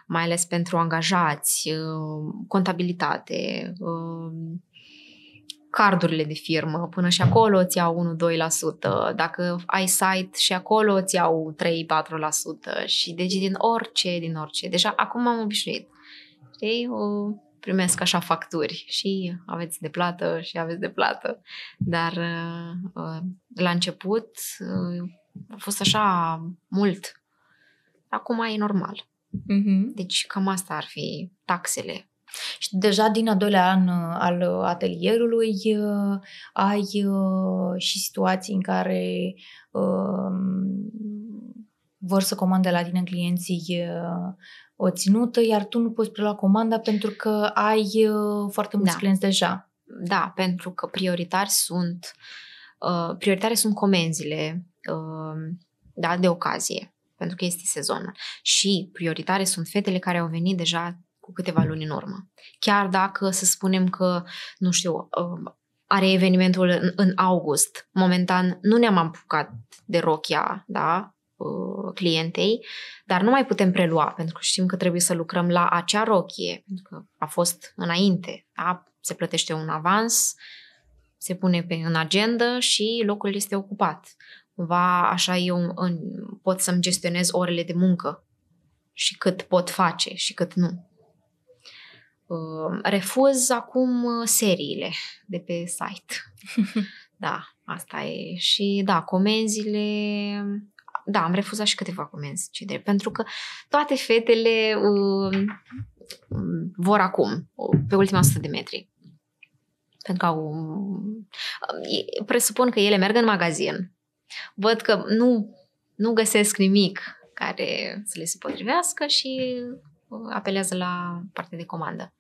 mai ales pentru angajați, uh, contabilitate, uh, cardurile de firmă, până și acolo îți iau 1-2%, dacă ai site și acolo îți iau 3-4% și deci din orice, din orice. Deja acum am obișnuit. Știi? primesc așa facturi și aveți de plată și aveți de plată. Dar uh, la început uh, a fost așa mult. Acum e normal. Mm-hmm. Deci cam asta ar fi taxele și deja din a doilea an uh, al atelierului ai și situații în care vor să comande la tine clienții o ținută, iar tu nu poți prelua comanda pentru că ai uh, foarte mulți da. clienți deja. Da, pentru că prioritari sunt uh, prioritare sunt comenzile uh, da, de ocazie, pentru că este sezonul. Și prioritare sunt fetele care au venit deja cu câteva luni în urmă. Chiar dacă să spunem că, nu știu, uh, are evenimentul în, în august. Momentan nu ne-am apucat de rochia, da? Uh, clientei, dar nu mai putem prelua pentru că știm că trebuie să lucrăm la acea rochie, pentru că a fost înainte. Da? Se plătește un avans, se pune pe, în agenda și locul este ocupat. Cumva așa eu în, pot să-mi gestionez orele de muncă și cât pot face și cât nu. Uh, refuz acum uh, seriile de pe site. da, asta e. Și da, comenzile da, am refuzat și câteva comenzi, ce drept, pentru că toate fetele uh, vor acum, pe ultima 100 de metri. Pentru că au, uh, presupun că ele merg în magazin, văd că nu, nu găsesc nimic care să le se potrivească și uh, apelează la partea de comandă.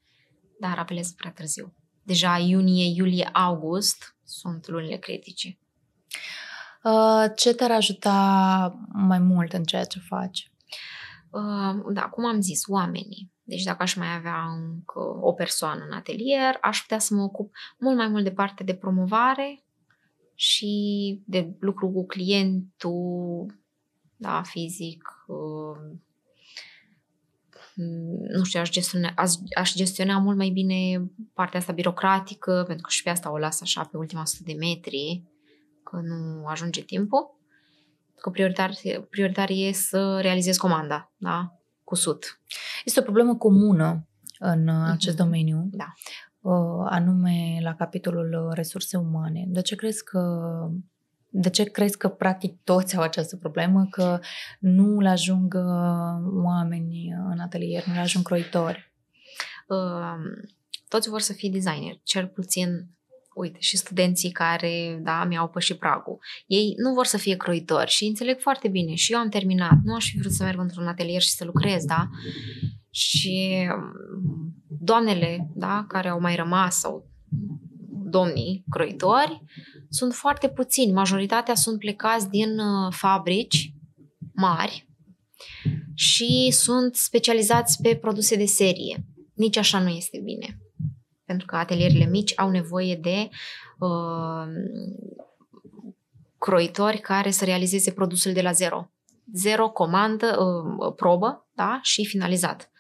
Dar apelează prea târziu. Deja iunie, iulie, august sunt lunile critice. Uh, ce te-ar ajuta mai mult în ceea ce faci? Uh, da, cum am zis, oamenii. Deci dacă aș mai avea încă o persoană în atelier, aș putea să mă ocup mult mai mult de parte de promovare și de lucru cu clientul, da, fizic, uh, mm, nu știu, aș gestiona, aș, aș gestiona mult mai bine partea asta birocratică, pentru că și pe asta o las așa pe ultima 100 de metri dacă nu ajunge timpul. Că prioritar, prioritar e să realizez comanda, da? Cu sut. Este o problemă comună în mm-hmm. acest mhm. domeniu. Da. Ă, anume la capitolul resurse umane. De ce crezi că de ce crezi că practic toți au această problemă că nu le ajung ă, oameni în atelier, nu le ajung croitori? Uh, toți vor să fie designer, cel puțin uite, și studenții care, da, mi-au pășit pragul. Ei nu vor să fie croitori și înțeleg foarte bine. Și eu am terminat, nu aș fi vrut să merg într-un atelier și să lucrez, da? Și doamnele, da, care au mai rămas sau domnii croitori, sunt foarte puțini. Majoritatea sunt plecați din uh, fabrici mari și sunt specializați pe produse de serie. Nici așa nu este bine pentru că atelierile mici au nevoie de uh, croitori care să realizeze produsul de la zero. Zero comandă, uh, probă da? și finalizat.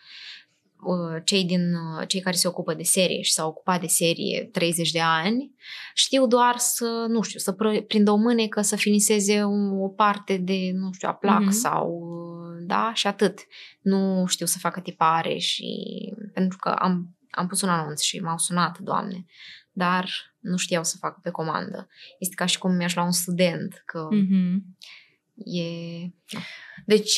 Uh, cei, din, uh, cei care se ocupă de serie și s-au ocupat de serie 30 de ani știu doar să, nu știu, să prindă o mânecă, să finiseze o parte de, nu știu, a plac mm-hmm. sau uh, da, și atât. Nu știu să facă tipare și pentru că am am pus un anunț și m-au sunat, doamne, dar nu știau să fac pe comandă. Este ca și cum mi-aș lua un student, că mm-hmm. e... Deci,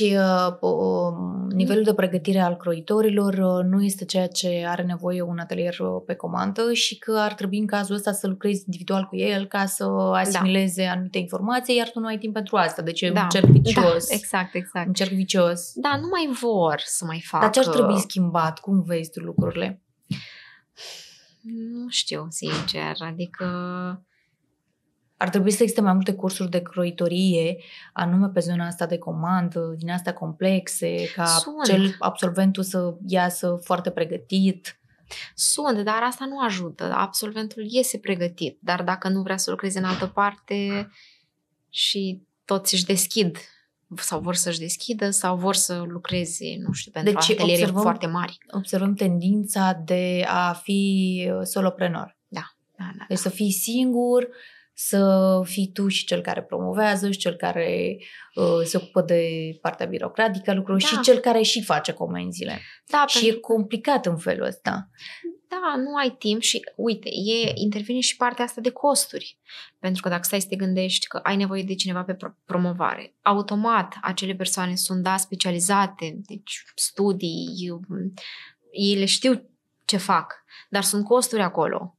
uh, nivelul de pregătire al croitorilor uh, nu este ceea ce are nevoie un atelier uh, pe comandă și că ar trebui în cazul ăsta să lucrezi individual cu el ca să asimileze da. anumite informații, iar tu nu ai timp pentru asta. Deci e da. un cerc vicios. Da, exact, exact. Un cerc vicios. Da, nu mai vor să mai facă. Dar ce ar trebui schimbat? Cum vezi tu lucrurile? Nu știu, sincer. Adică ar trebui să existe mai multe cursuri de croitorie, anume pe zona asta de comandă, din astea complexe, ca Sunt. cel absolventul să iasă foarte pregătit. Sunt, dar asta nu ajută. Absolventul iese pregătit, dar dacă nu vrea să lucreze în altă parte și toți își deschid sau vor să-și deschidă sau vor să lucreze, nu știu, pentru deci ateliere observăm, foarte mari. Observăm tendința de a fi soloprenor. Da. da, da deci da. să fii singur, să fii tu și cel care promovează și cel care uh, se ocupă de partea birocratică lucrurilor da. și cel care și face comenzile. Da, și pentru... e complicat în felul ăsta da, nu ai timp și uite, e, intervine și partea asta de costuri. Pentru că dacă stai să te gândești că ai nevoie de cineva pe promovare, automat acele persoane sunt, da, specializate, deci studii, ele știu ce fac, dar sunt costuri acolo.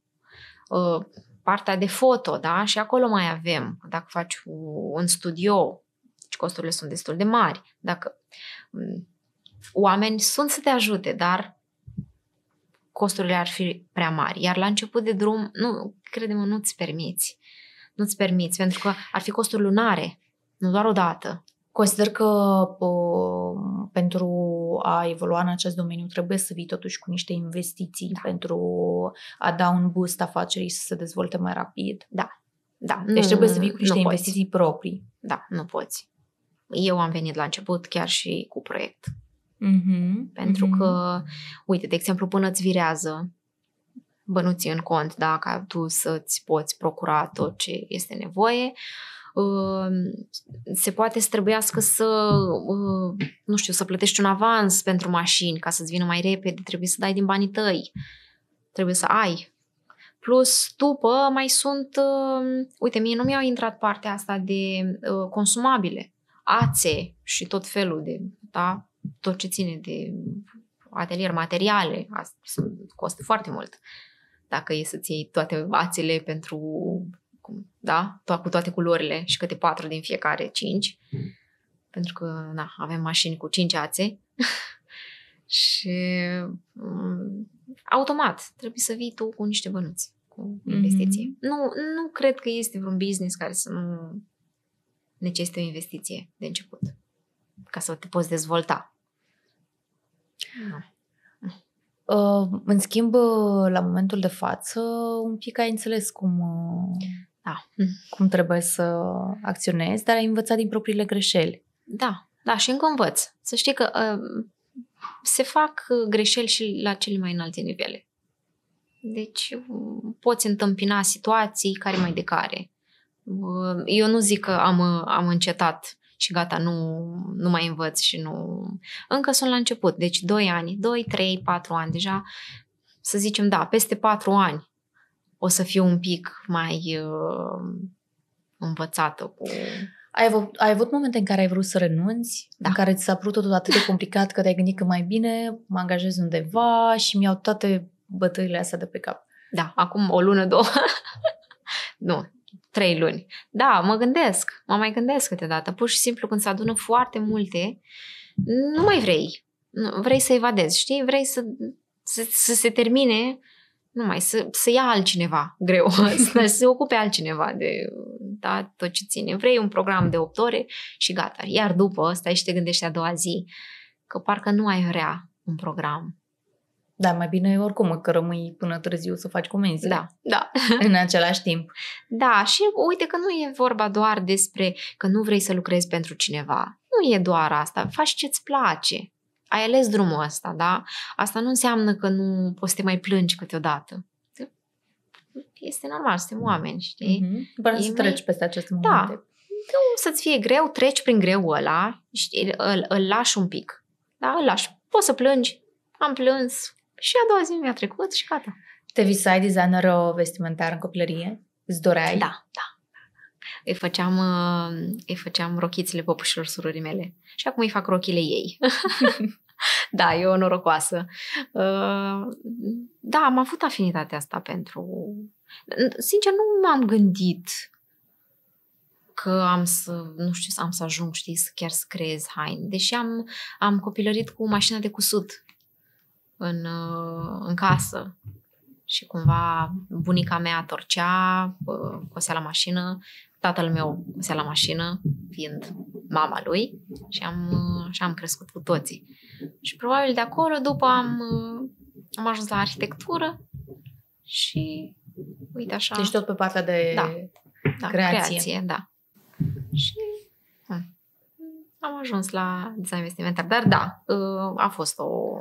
Ă, partea de foto, da, și acolo mai avem, dacă faci un studio, deci costurile sunt destul de mari. Dacă oameni sunt să te ajute, dar costurile ar fi prea mari. Iar la început de drum, nu, credem, nu-ți permiți. Nu-ți permiți, pentru că ar fi costuri lunare, nu doar o dată. Consider că pă, pentru a evolua în acest domeniu trebuie să vii totuși cu niște investiții da. pentru a da un boost afacerii să se dezvolte mai rapid. Da, da. Deci nu, trebuie să vii cu niște investiții poți. proprii. Da, nu poți. Eu am venit la început chiar și cu proiect Mm-hmm. Pentru mm-hmm. că, uite, de exemplu, până îți virează, bănuții în cont dacă tu să-ți poți procura tot ce este nevoie. Um, se poate să trebuiască să, um, nu știu, să plătești un avans pentru mașini ca să-ți vină mai repede, trebuie să dai din banii tăi, trebuie să ai. Plus, după, mai sunt, um, uite, mie nu mi-au intrat partea asta de uh, consumabile, ațe și tot felul de, da, tot ce ține de atelier, materiale, asta costă foarte mult. Dacă e să-ți iei toate bațele pentru, da, cu toate culorile și câte patru din fiecare, cinci, mm. pentru că, na, avem mașini cu cinci ațe și mm, automat trebuie să vii tu cu niște bănuți, cu mhm. investiții. Mm-hmm. Nu, nu cred că este vreun business care să nu necesite o investiție de început ca să te poți dezvolta Uh, în schimb, la momentul de față, un pic ai înțeles cum, ă, da. cum trebuie să acționezi, dar ai învățat din propriile greșeli. Da, da, și încă învăț. Să știi că uh, se fac greșeli și la cele mai înalte nivele. Deci poți întâmpina situații care mai de care. Eu nu zic că am, am încetat și gata, nu, nu mai învăț și nu... Încă sunt la început, deci 2 ani, 2, 3, 4 ani deja, să zicem, da, peste 4 ani o să fiu un pic mai uh, învățată cu... Ai avut, ai avut momente în care ai vrut să renunți, da. în care ți s-a părut totul atât de complicat că te-ai gândit că mai bine mă angajez undeva și mi-au toate bătăile astea de pe cap. Da, acum o lună, două. nu, trei luni. Da, mă gândesc, mă mai gândesc câteodată. Pur și simplu când se adună foarte multe, nu mai vrei. Vrei să evadezi, știi? Vrei să, să, să se termine, nu mai, să, să ia altcineva greu, să se ocupe altcineva de da, tot ce ține. Vrei un program de 8 ore și gata. Iar după stai și te gândești a doua zi că parcă nu ai vrea un program da, mai bine e oricum că rămâi până târziu să faci comenzi. Da, da. În același timp. Da, și uite că nu e vorba doar despre că nu vrei să lucrezi pentru cineva. Nu e doar asta, faci ce-ți place. Ai ales drumul ăsta, da? Asta nu înseamnă că nu poți să te mai plângi câteodată. Este normal, suntem oameni, știi? Mm-hmm. Vreau să mai... treci peste acest da. moment. Da. Nu, să-ți fie greu, treci prin greu ăla și îl, îl, îl lași un pic. Da? Îl lași. Poți să plângi, am plâns, și a doua zi mi-a trecut și gata. Te visai designer vestimentar în copilărie? Îți doreai? Da, da. Îi făceam, uh, îi făceam rochițile popușilor surorii mele. Și acum îi fac rochile ei. da, e o norocoasă. Uh, da, am avut afinitatea asta pentru... Sincer, nu m-am gândit că am să, nu știu, am să ajung, știi, să chiar să creez haine. Deși am, am copilărit cu mașina de cusut în, uh, în casă și cumva bunica mea torcea, uh, cosea la mașină, tatăl meu cosea la mașină, fiind mama lui și am, uh, și am crescut cu toții. Și probabil de acolo, după am, am ajuns la arhitectură și uite așa... Deci tot pe partea de da, da, creație. creație. da. Și hm, am ajuns la design vestimentar, dar da, a fost o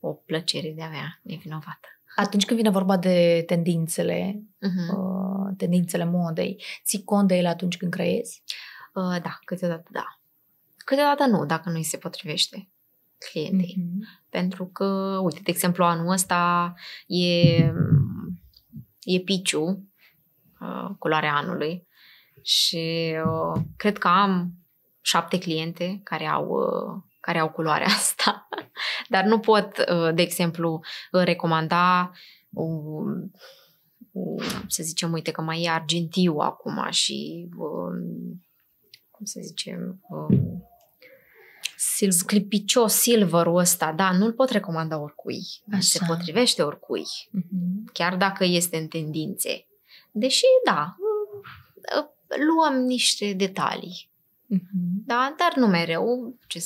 o plăcere de a avea nevinovată. Atunci când vine vorba de tendințele, uh-huh. tendințele modei, ții cont de ele atunci când creezi? Uh, da, câteodată da. Câteodată nu, dacă nu îi se potrivește clientei. Uh-huh. Pentru că, uite, de exemplu, anul ăsta e, e piciu, uh, culoarea anului, și uh, cred că am șapte cliente care au uh, care au culoarea asta. Dar nu pot, uh, de exemplu, uh, recomanda um, um, să zicem, uite că mai e argintiu acum și um, cum să zicem Silver. sclipicio silverul ăsta, da, nu-l pot recomanda oricui. Așa. Se potrivește oricui. mm-hmm. Chiar dacă este în tendințe. Deși, da, uh, luăm niște detalii. Mm-hmm. Da, dar nu mereu. Ce,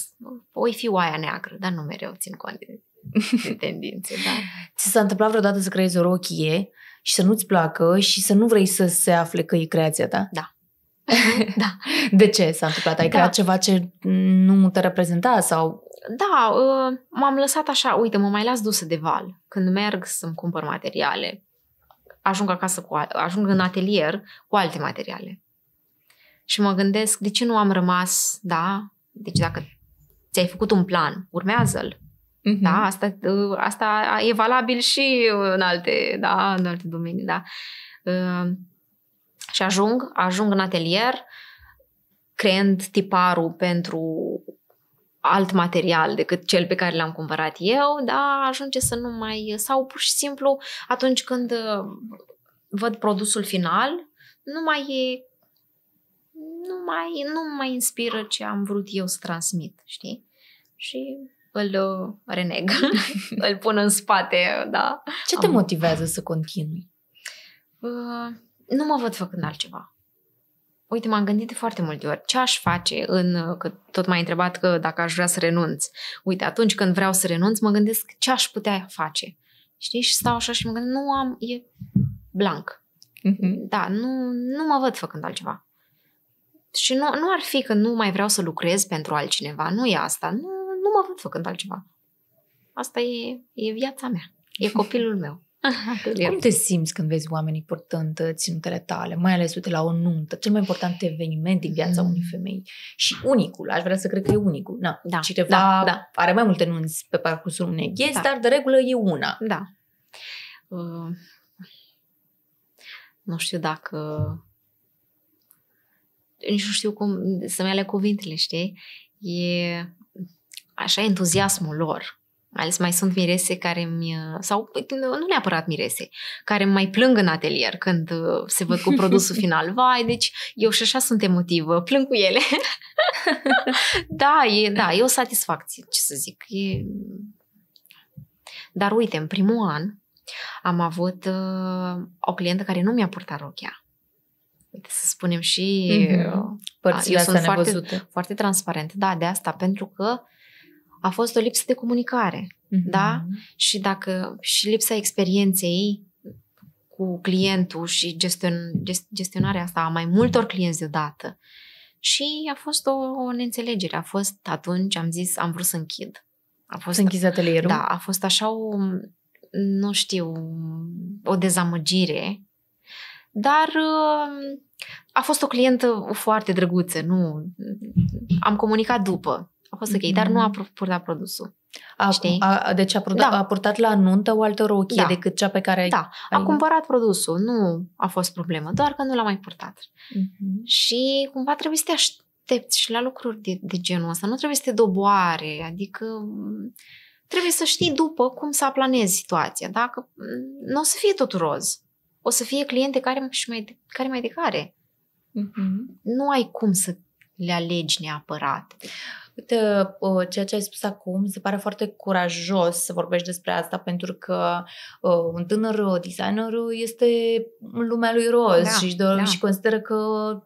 voi fi oaia neagră, dar nu mereu țin cont de, de tendințe. Da. Ți s-a întâmplat vreodată să creezi o rochie și să nu-ți placă și să nu vrei să se afle că e creația ta? Da. da. De ce s-a întâmplat? Ai da. creat ceva ce nu te reprezenta sau... Da, ă, m-am lăsat așa, uite, mă mai las dusă de val. Când merg să-mi cumpăr materiale, ajung acasă cu, ajung în atelier cu alte materiale și mă gândesc de ce nu am rămas, da? Deci dacă ți-ai făcut un plan, urmează-l. Uh-huh. Da, asta, asta e valabil și în alte, da, în alte domenii, da. Ehm, și ajung, ajung în atelier creând tiparul pentru alt material decât cel pe care l-am cumpărat eu, da, ajunge să nu mai... Sau pur și simplu atunci când uh, văd produsul final, nu mai e nu mai, nu mai inspiră ce am vrut eu să transmit, știi? Și îl uh, reneg, îl pun în spate, da. Ce te am... motivează să continui? Uh, nu mă văd făcând altceva. Uite, m-am gândit de foarte multe ori ce aș face în, uh, că tot m-ai întrebat că dacă aș vrea să renunț. Uite, atunci când vreau să renunț, mă gândesc ce aș putea face. Știi? Și stau așa și mă gândesc, nu am, e blank. Uh-huh. Da, nu, nu mă văd făcând altceva. Și nu, nu ar fi că nu mai vreau să lucrez pentru altcineva, nu e asta, nu, nu mă văd făcând altceva. Asta e, e viața mea, e copilul meu. Cum te simți când vezi oamenii purtând ținutele tale, mai ales uite la o nuntă, cel mai important eveniment din viața mm. unei femei și unicul, aș vrea să cred că e unicul. Na, da, cineva da, da. are mai multe nunți pe parcursul unei ghezi, da. dar de regulă e una. Da. Uh, nu știu dacă nici nu știu cum să-mi ale cuvintele, știi? E așa entuziasmul lor. Mai ales mai sunt mirese care mi sau păi, nu neapărat mirese, care mai plâng în atelier când uh, se văd cu produsul final. Vai, deci eu și așa sunt emotivă, plâng cu ele. da, e, da, e o satisfacție, ce să zic. E... Dar uite, în primul an am avut uh, o clientă care nu mi-a purtat rochea să spunem și mm-hmm. părțile astea sunt foarte, foarte transparent. Da, de asta, pentru că a fost o lipsă de comunicare, mm-hmm. da? Și dacă și lipsa experienței cu clientul și gestion, gest, gestionarea asta a mai multor clienți deodată. Și a fost o, o neînțelegere. A fost atunci, am zis, am vrut să închid. A fost, să atelierul? Da, a fost așa o, nu știu, o dezamăgire dar um, a fost o clientă foarte drăguță, nu... Am comunicat după. A fost ok, dar nu a purtat produsul. A, știi? A, deci a, da. a purtat la nuntă o altă rochie da. decât cea pe care da. ai... Da, a cumpărat produsul, nu a fost problemă, doar că nu l-a mai purtat. Mm-hmm. Și cumva trebuie să te aștepți și la lucruri de, de genul ăsta, nu trebuie să te doboare, adică trebuie să știi după cum să aplanezi situația, dacă mm, nu o să fie tot roz o să fie cliente care, și mai, care mai de care. Mm-hmm. Nu ai cum să le alegi neapărat. Uite, ceea ce ai spus acum se pare foarte curajos să vorbești despre asta pentru că un tânăr designer este lumea lui roz da, și, da. și consideră că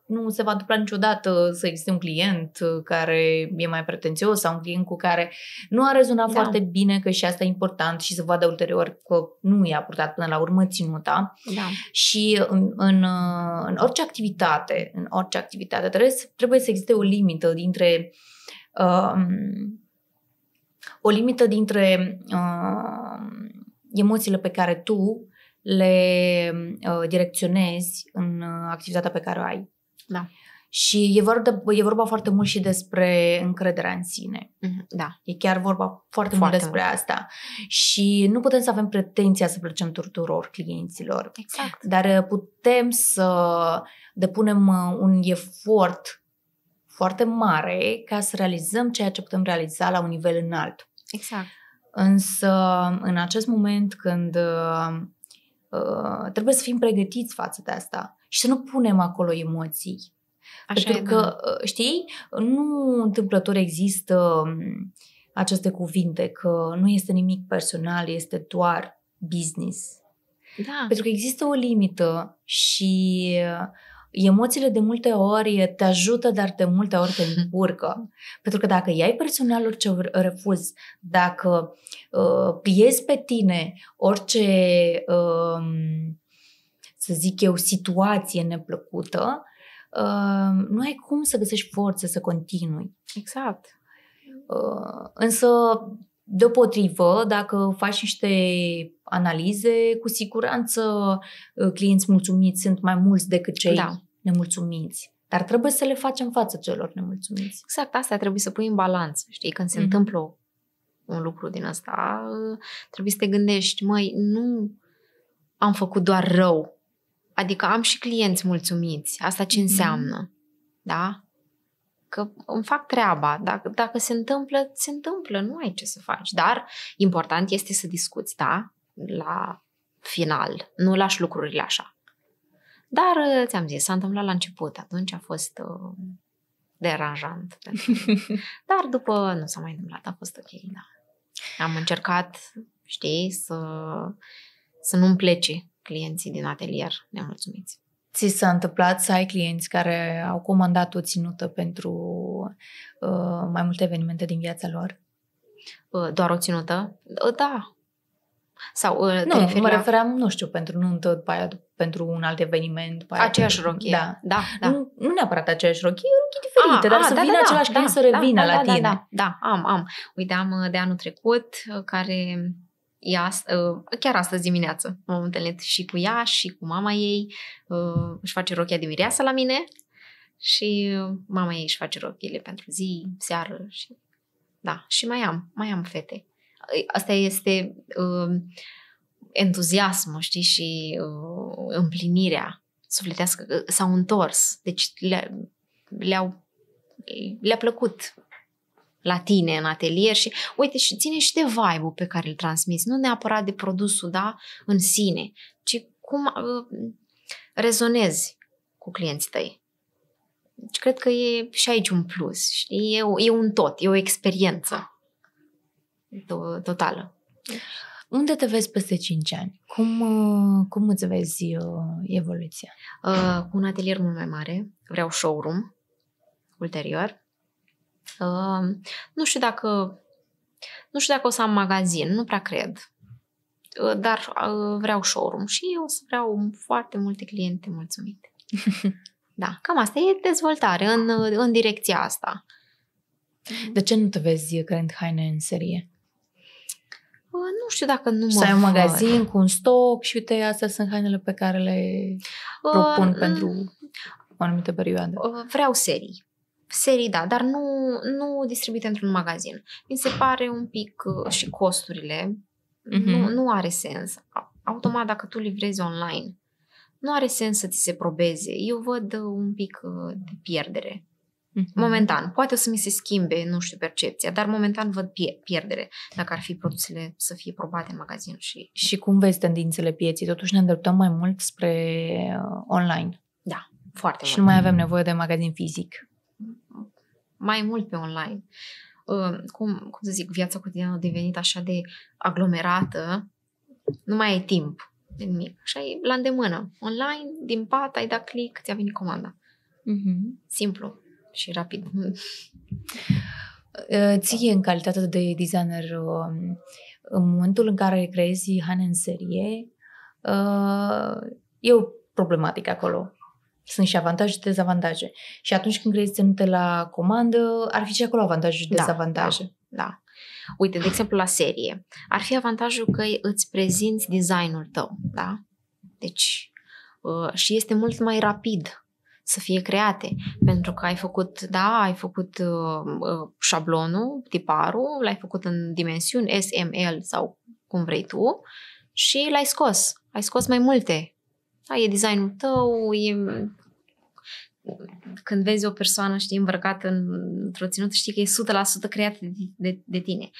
nu se va întâmpla niciodată să existe un client care e mai pretențios sau un client cu care nu a rezonat da. foarte bine că și asta e important și să vadă ulterior că nu i-a purtat până la urmă ținuta. Da. Și în, în, în orice activitate, în orice activitate trebuie să, trebuie să existe o limită dintre o limită dintre emoțiile pe care tu le direcționezi în activitatea pe care o ai. Da. Și e vorba, e vorba foarte mult și despre încrederea în sine. Mm-hmm, da. E chiar vorba foarte, foarte mult despre mult. asta. Și nu putem să avem pretenția să plăcem tuturor clienților. Exact. Dar putem să depunem uh, un efort foarte mare ca să realizăm ceea ce putem realiza la un nivel înalt. Exact. Însă, în acest moment când uh, uh trebuie să fim pregătiți față de asta și să nu punem acolo emoții. Așa Pentru e, că, da. Uh, știi, nu întâmplător există um, aceste cuvinte că nu este nimic personal, este doar business. Da. Pentru că există o limită și uh, emoțiile de multe ori te ajută, dar de multe ori te mhm. încurcă. Pentru că dacă iai personal orice refuz, dacă uh, pliezi pe tine orice, uh, să zic eu, situație neplăcută, uh, nu ai cum să găsești forță să continui. Exact. Uh, însă, deopotrivă, dacă faci niște analize, cu siguranță uh, clienți mulțumiți sunt mai mulți decât cei da nemulțumiți. Dar trebuie să le facem față celor nemulțumiți. Exact, asta trebuie să pui în balanță, știi? Când se mm-hmm. întâmplă un lucru din asta, trebuie să te gândești, măi, nu am făcut doar rău. Adică am și clienți mulțumiți. Asta ce mhm. înseamnă? Mm-hmm. Da? Că îmi fac treaba. Dacă, dacă se întâmplă, se întâmplă. Nu ai ce să faci. Dar important este să discuți, da? La final. Nu lași lucrurile așa. Dar, uh, ți-am zis, s-a întâmplat la început, atunci a fost uh, deranjant. Dar după nu s-a mai întâmplat, a fost ok, da. Am încercat, știi, să, să nu-mi plece clienții din atelier nemulțumiți. Ți s-a întâmplat să ai clienți care au comandat o ținută pentru uh, mai multe evenimente din viața lor? Uh, doar o ținută? Uh, da, sau uh, Nu, te mă la... nu știu, pentru nuntă, după aia, pentru un alt eveniment. După aia, aceeași rochie. Da. da, da. Nu, nu neapărat aceeași rochie, rochie diferite, a, ah, dar a, ah, să da, vină da, da același da, client da, să da, revină da, la da, tine. Da, da, da, am, am. Uite, am uh, de anul trecut, uh, care e ast- uh, chiar astăzi dimineață. M-am întâlnit și cu ea și cu mama ei. Își face rochia de mireasă la mine și mama ei își face rochile pentru zi, seară și... Da, și mai am, mai am fete asta este uh, entuziasmul, știi, și uh, împlinirea sufletească, uh, s-au întors, deci le-a, le-au, le-a plăcut la tine în atelier și uite și ține și de vibe pe care îl transmiți, nu neapărat de produsul, da, în sine, ci cum uh, rezonezi cu clienții tăi. Deci cred că e și aici un plus, știi? E, e un tot, e o experiență to- totală. Unde te vezi peste 5 ani? Cum, uh, cum îți vezi uh, evoluția? Uh, un atelier mult mai mare. Vreau showroom ulterior. Uh, nu știu dacă nu știu dacă o să am magazin, nu prea cred. Uh, dar uh, vreau showroom și o să vreau foarte multe cliente mulțumite. da, cam asta e dezvoltare în, uh, în direcția asta. De ce nu te vezi creând haine în serie? nu știu dacă nu mă Să ai un magazin cu un stoc și uite, astea sunt hainele pe care le propun uh, pentru o anumită perioadă. Vreau serii. Serii, da, dar nu, nu distribuite într-un magazin. Mi se pare un pic uh, și costurile. Uh-huh. Nu, mhm. nu are sens. Automat, dacă tu livrezi online, nu are sens să ți se probeze. Eu văd uh, un pic uh, de pierdere. Mm-hmm. Momentan. Poate o să mi se schimbe, nu știu, percepția, dar momentan văd pie- pierdere dacă ar fi produsele să fie probate în magazin. Și... și cum vezi tendințele pieții? Totuși ne îndreptăm mai mult spre uh, online. Da, foarte și mult. Și nu mai avem nevoie de magazin fizic. Mai mult pe online. Uh, cum, cum să zic, viața cotidiană a devenit așa de aglomerată, nu mai e timp de nimic. Așa e la îndemână. Online, din pat, ai dat click, ți-a venit comanda. Mm-hmm. Simplu și rapid. Uh, ție, în calitate de designer, um, în momentul în care creezi haine în serie, uh, e o problematică acolo. Sunt și avantaje și dezavantaje. Și atunci când creezi ținute la comandă, ar fi și acolo avantaje și da, dezavantaje. Da, da, da. Uite, de exemplu, la serie. Ar fi avantajul că îți prezinți designul tău, da? Deci, uh, și este mult mai rapid să fie create. Pentru că ai făcut, da, ai făcut uh, uh șablonul, tiparul, l-ai făcut în dimensiuni SML sau cum vrei tu și l-ai scos. Ai scos mai multe. Da, e designul tău, e când vezi o persoană, știi, îmbrăcată într-o ținută, știi că e 100% creată de, de, de tine.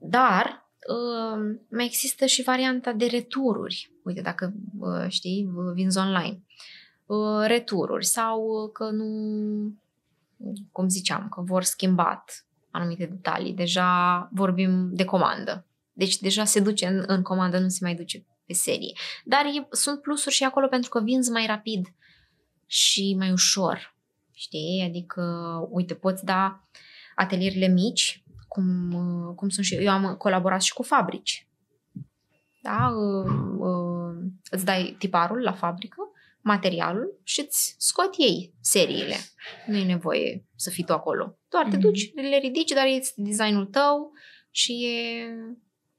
Dar uh, mai există și varianta de retururi. Uite, dacă uh, știi, vinzi online. Uh, Uh, retururi sau uh, că nu, cum ziceam, că vor schimbat anumite detalii. Deja vorbim de comandă. Deci deja se duce în, în comandă, nu se mai duce pe serie. Dar e, sunt plusuri și acolo pentru că vinzi mai rapid și mai ușor. Știi? Adică, uite, poți da atelierile mici, cum, uh, cum sunt și eu. Eu am colaborat și cu fabrici. Da? Îți dai tiparul la fabrică materialul și îți scot ei seriile. Nu e nevoie să fii tu acolo. Doar mm-hmm. te mhm. duci, le ridici, dar e designul tău și e,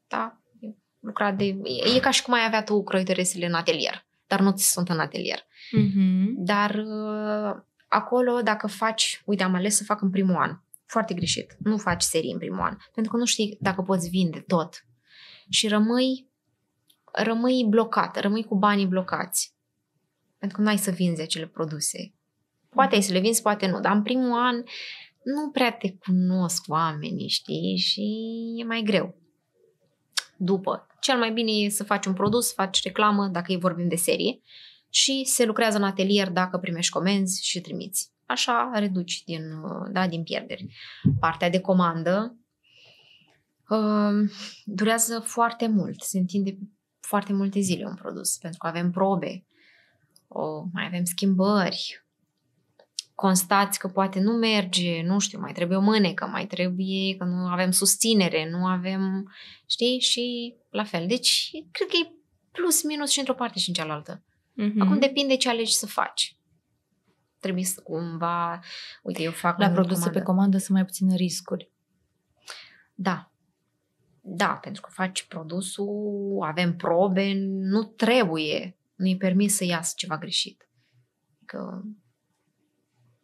da, e lucrat de... E, e ca și cum ai avea tu croitoresele în atelier, dar nu ți sunt în atelier. Mm-hmm. Dar uh, acolo, dacă faci, uite, am ales să fac în primul an. Foarte greșit. Nu faci serii în primul an. Pentru că nu știi dacă poți vinde tot. Și rămâi rămâi blocat, rămâi cu banii blocați. Pentru că nu ai să vinzi acele produse. Mm. Poate ai să le vinzi, poate nu, dar în primul an nu prea te cunosc oamenii, știi, și e mai greu. După, cel mai bine e să faci un produs, faci reclamă, dacă ei vorbim de serie, și se lucrează în atelier dacă primești comenzi și trimiți. Așa reduci din, uh, da, din pierderi. Partea de comandă uh, durează foarte mult, se întinde foarte multe zile un produs, pentru că avem probe, oh, mai avem schimbări, constați că poate nu merge, nu știu, mai trebuie o mânecă, mai trebuie că nu avem susținere, nu avem, știi, și la fel. Deci, cred că e plus minus și într-o parte și în cealaltă. Mm-hmm. Acum depinde ce alegi să faci. Trebuie să cumva, uite, eu fac La produse comandă. pe comandă să mai puține riscuri. Da. Da, pentru că faci produsul, avem probe, nu trebuie nu-i permis să iasă ceva greșit. Că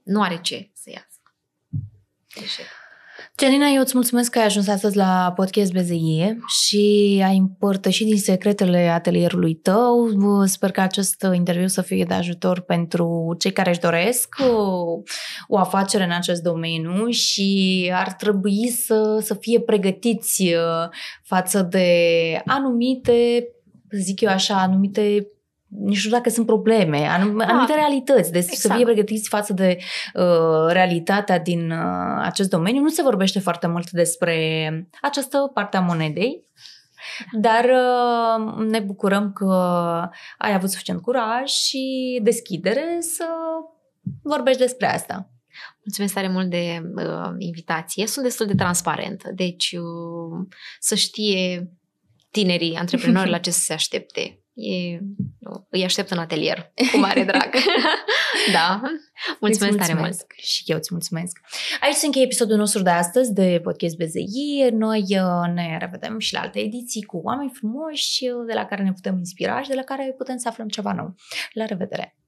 nu are ce să iasă greșit. Deci, Janina, eu îți mulțumesc că ai ajuns astăzi la podcast BZE și ai împărtășit din secretele atelierului tău. Sper că acest interviu să fie de ajutor pentru cei care își doresc o, o afacere în acest domeniu și ar trebui să, să fie pregătiți uh, față de anumite, zic eu așa, anumite nici nu știu dacă sunt probleme, anumite da. anumite realități. Deci exact. să fie exact. pregătiți față de uh, realitatea din uh, acest domeniu. Nu se vorbește foarte mult despre această parte a monedei, dar uh, ne bucurăm că ai avut suficient curaj și deschidere să vorbești despre asta. Mulțumesc tare mult de uh, invitație. Sunt destul de transparentă, deci uh, să știe tinerii antreprenori la ce să se aștepte E, îi aștept în atelier, cu mare drag. da. Mulțumesc, tare mult. Și eu îți mulțumesc. Aici se încheie episodul nostru de astăzi de Podcast BZI. Noi uh, ne revedem și la alte ediții cu oameni frumoși uh, de la care ne putem inspira și de la care putem să aflăm ceva nou. La revedere!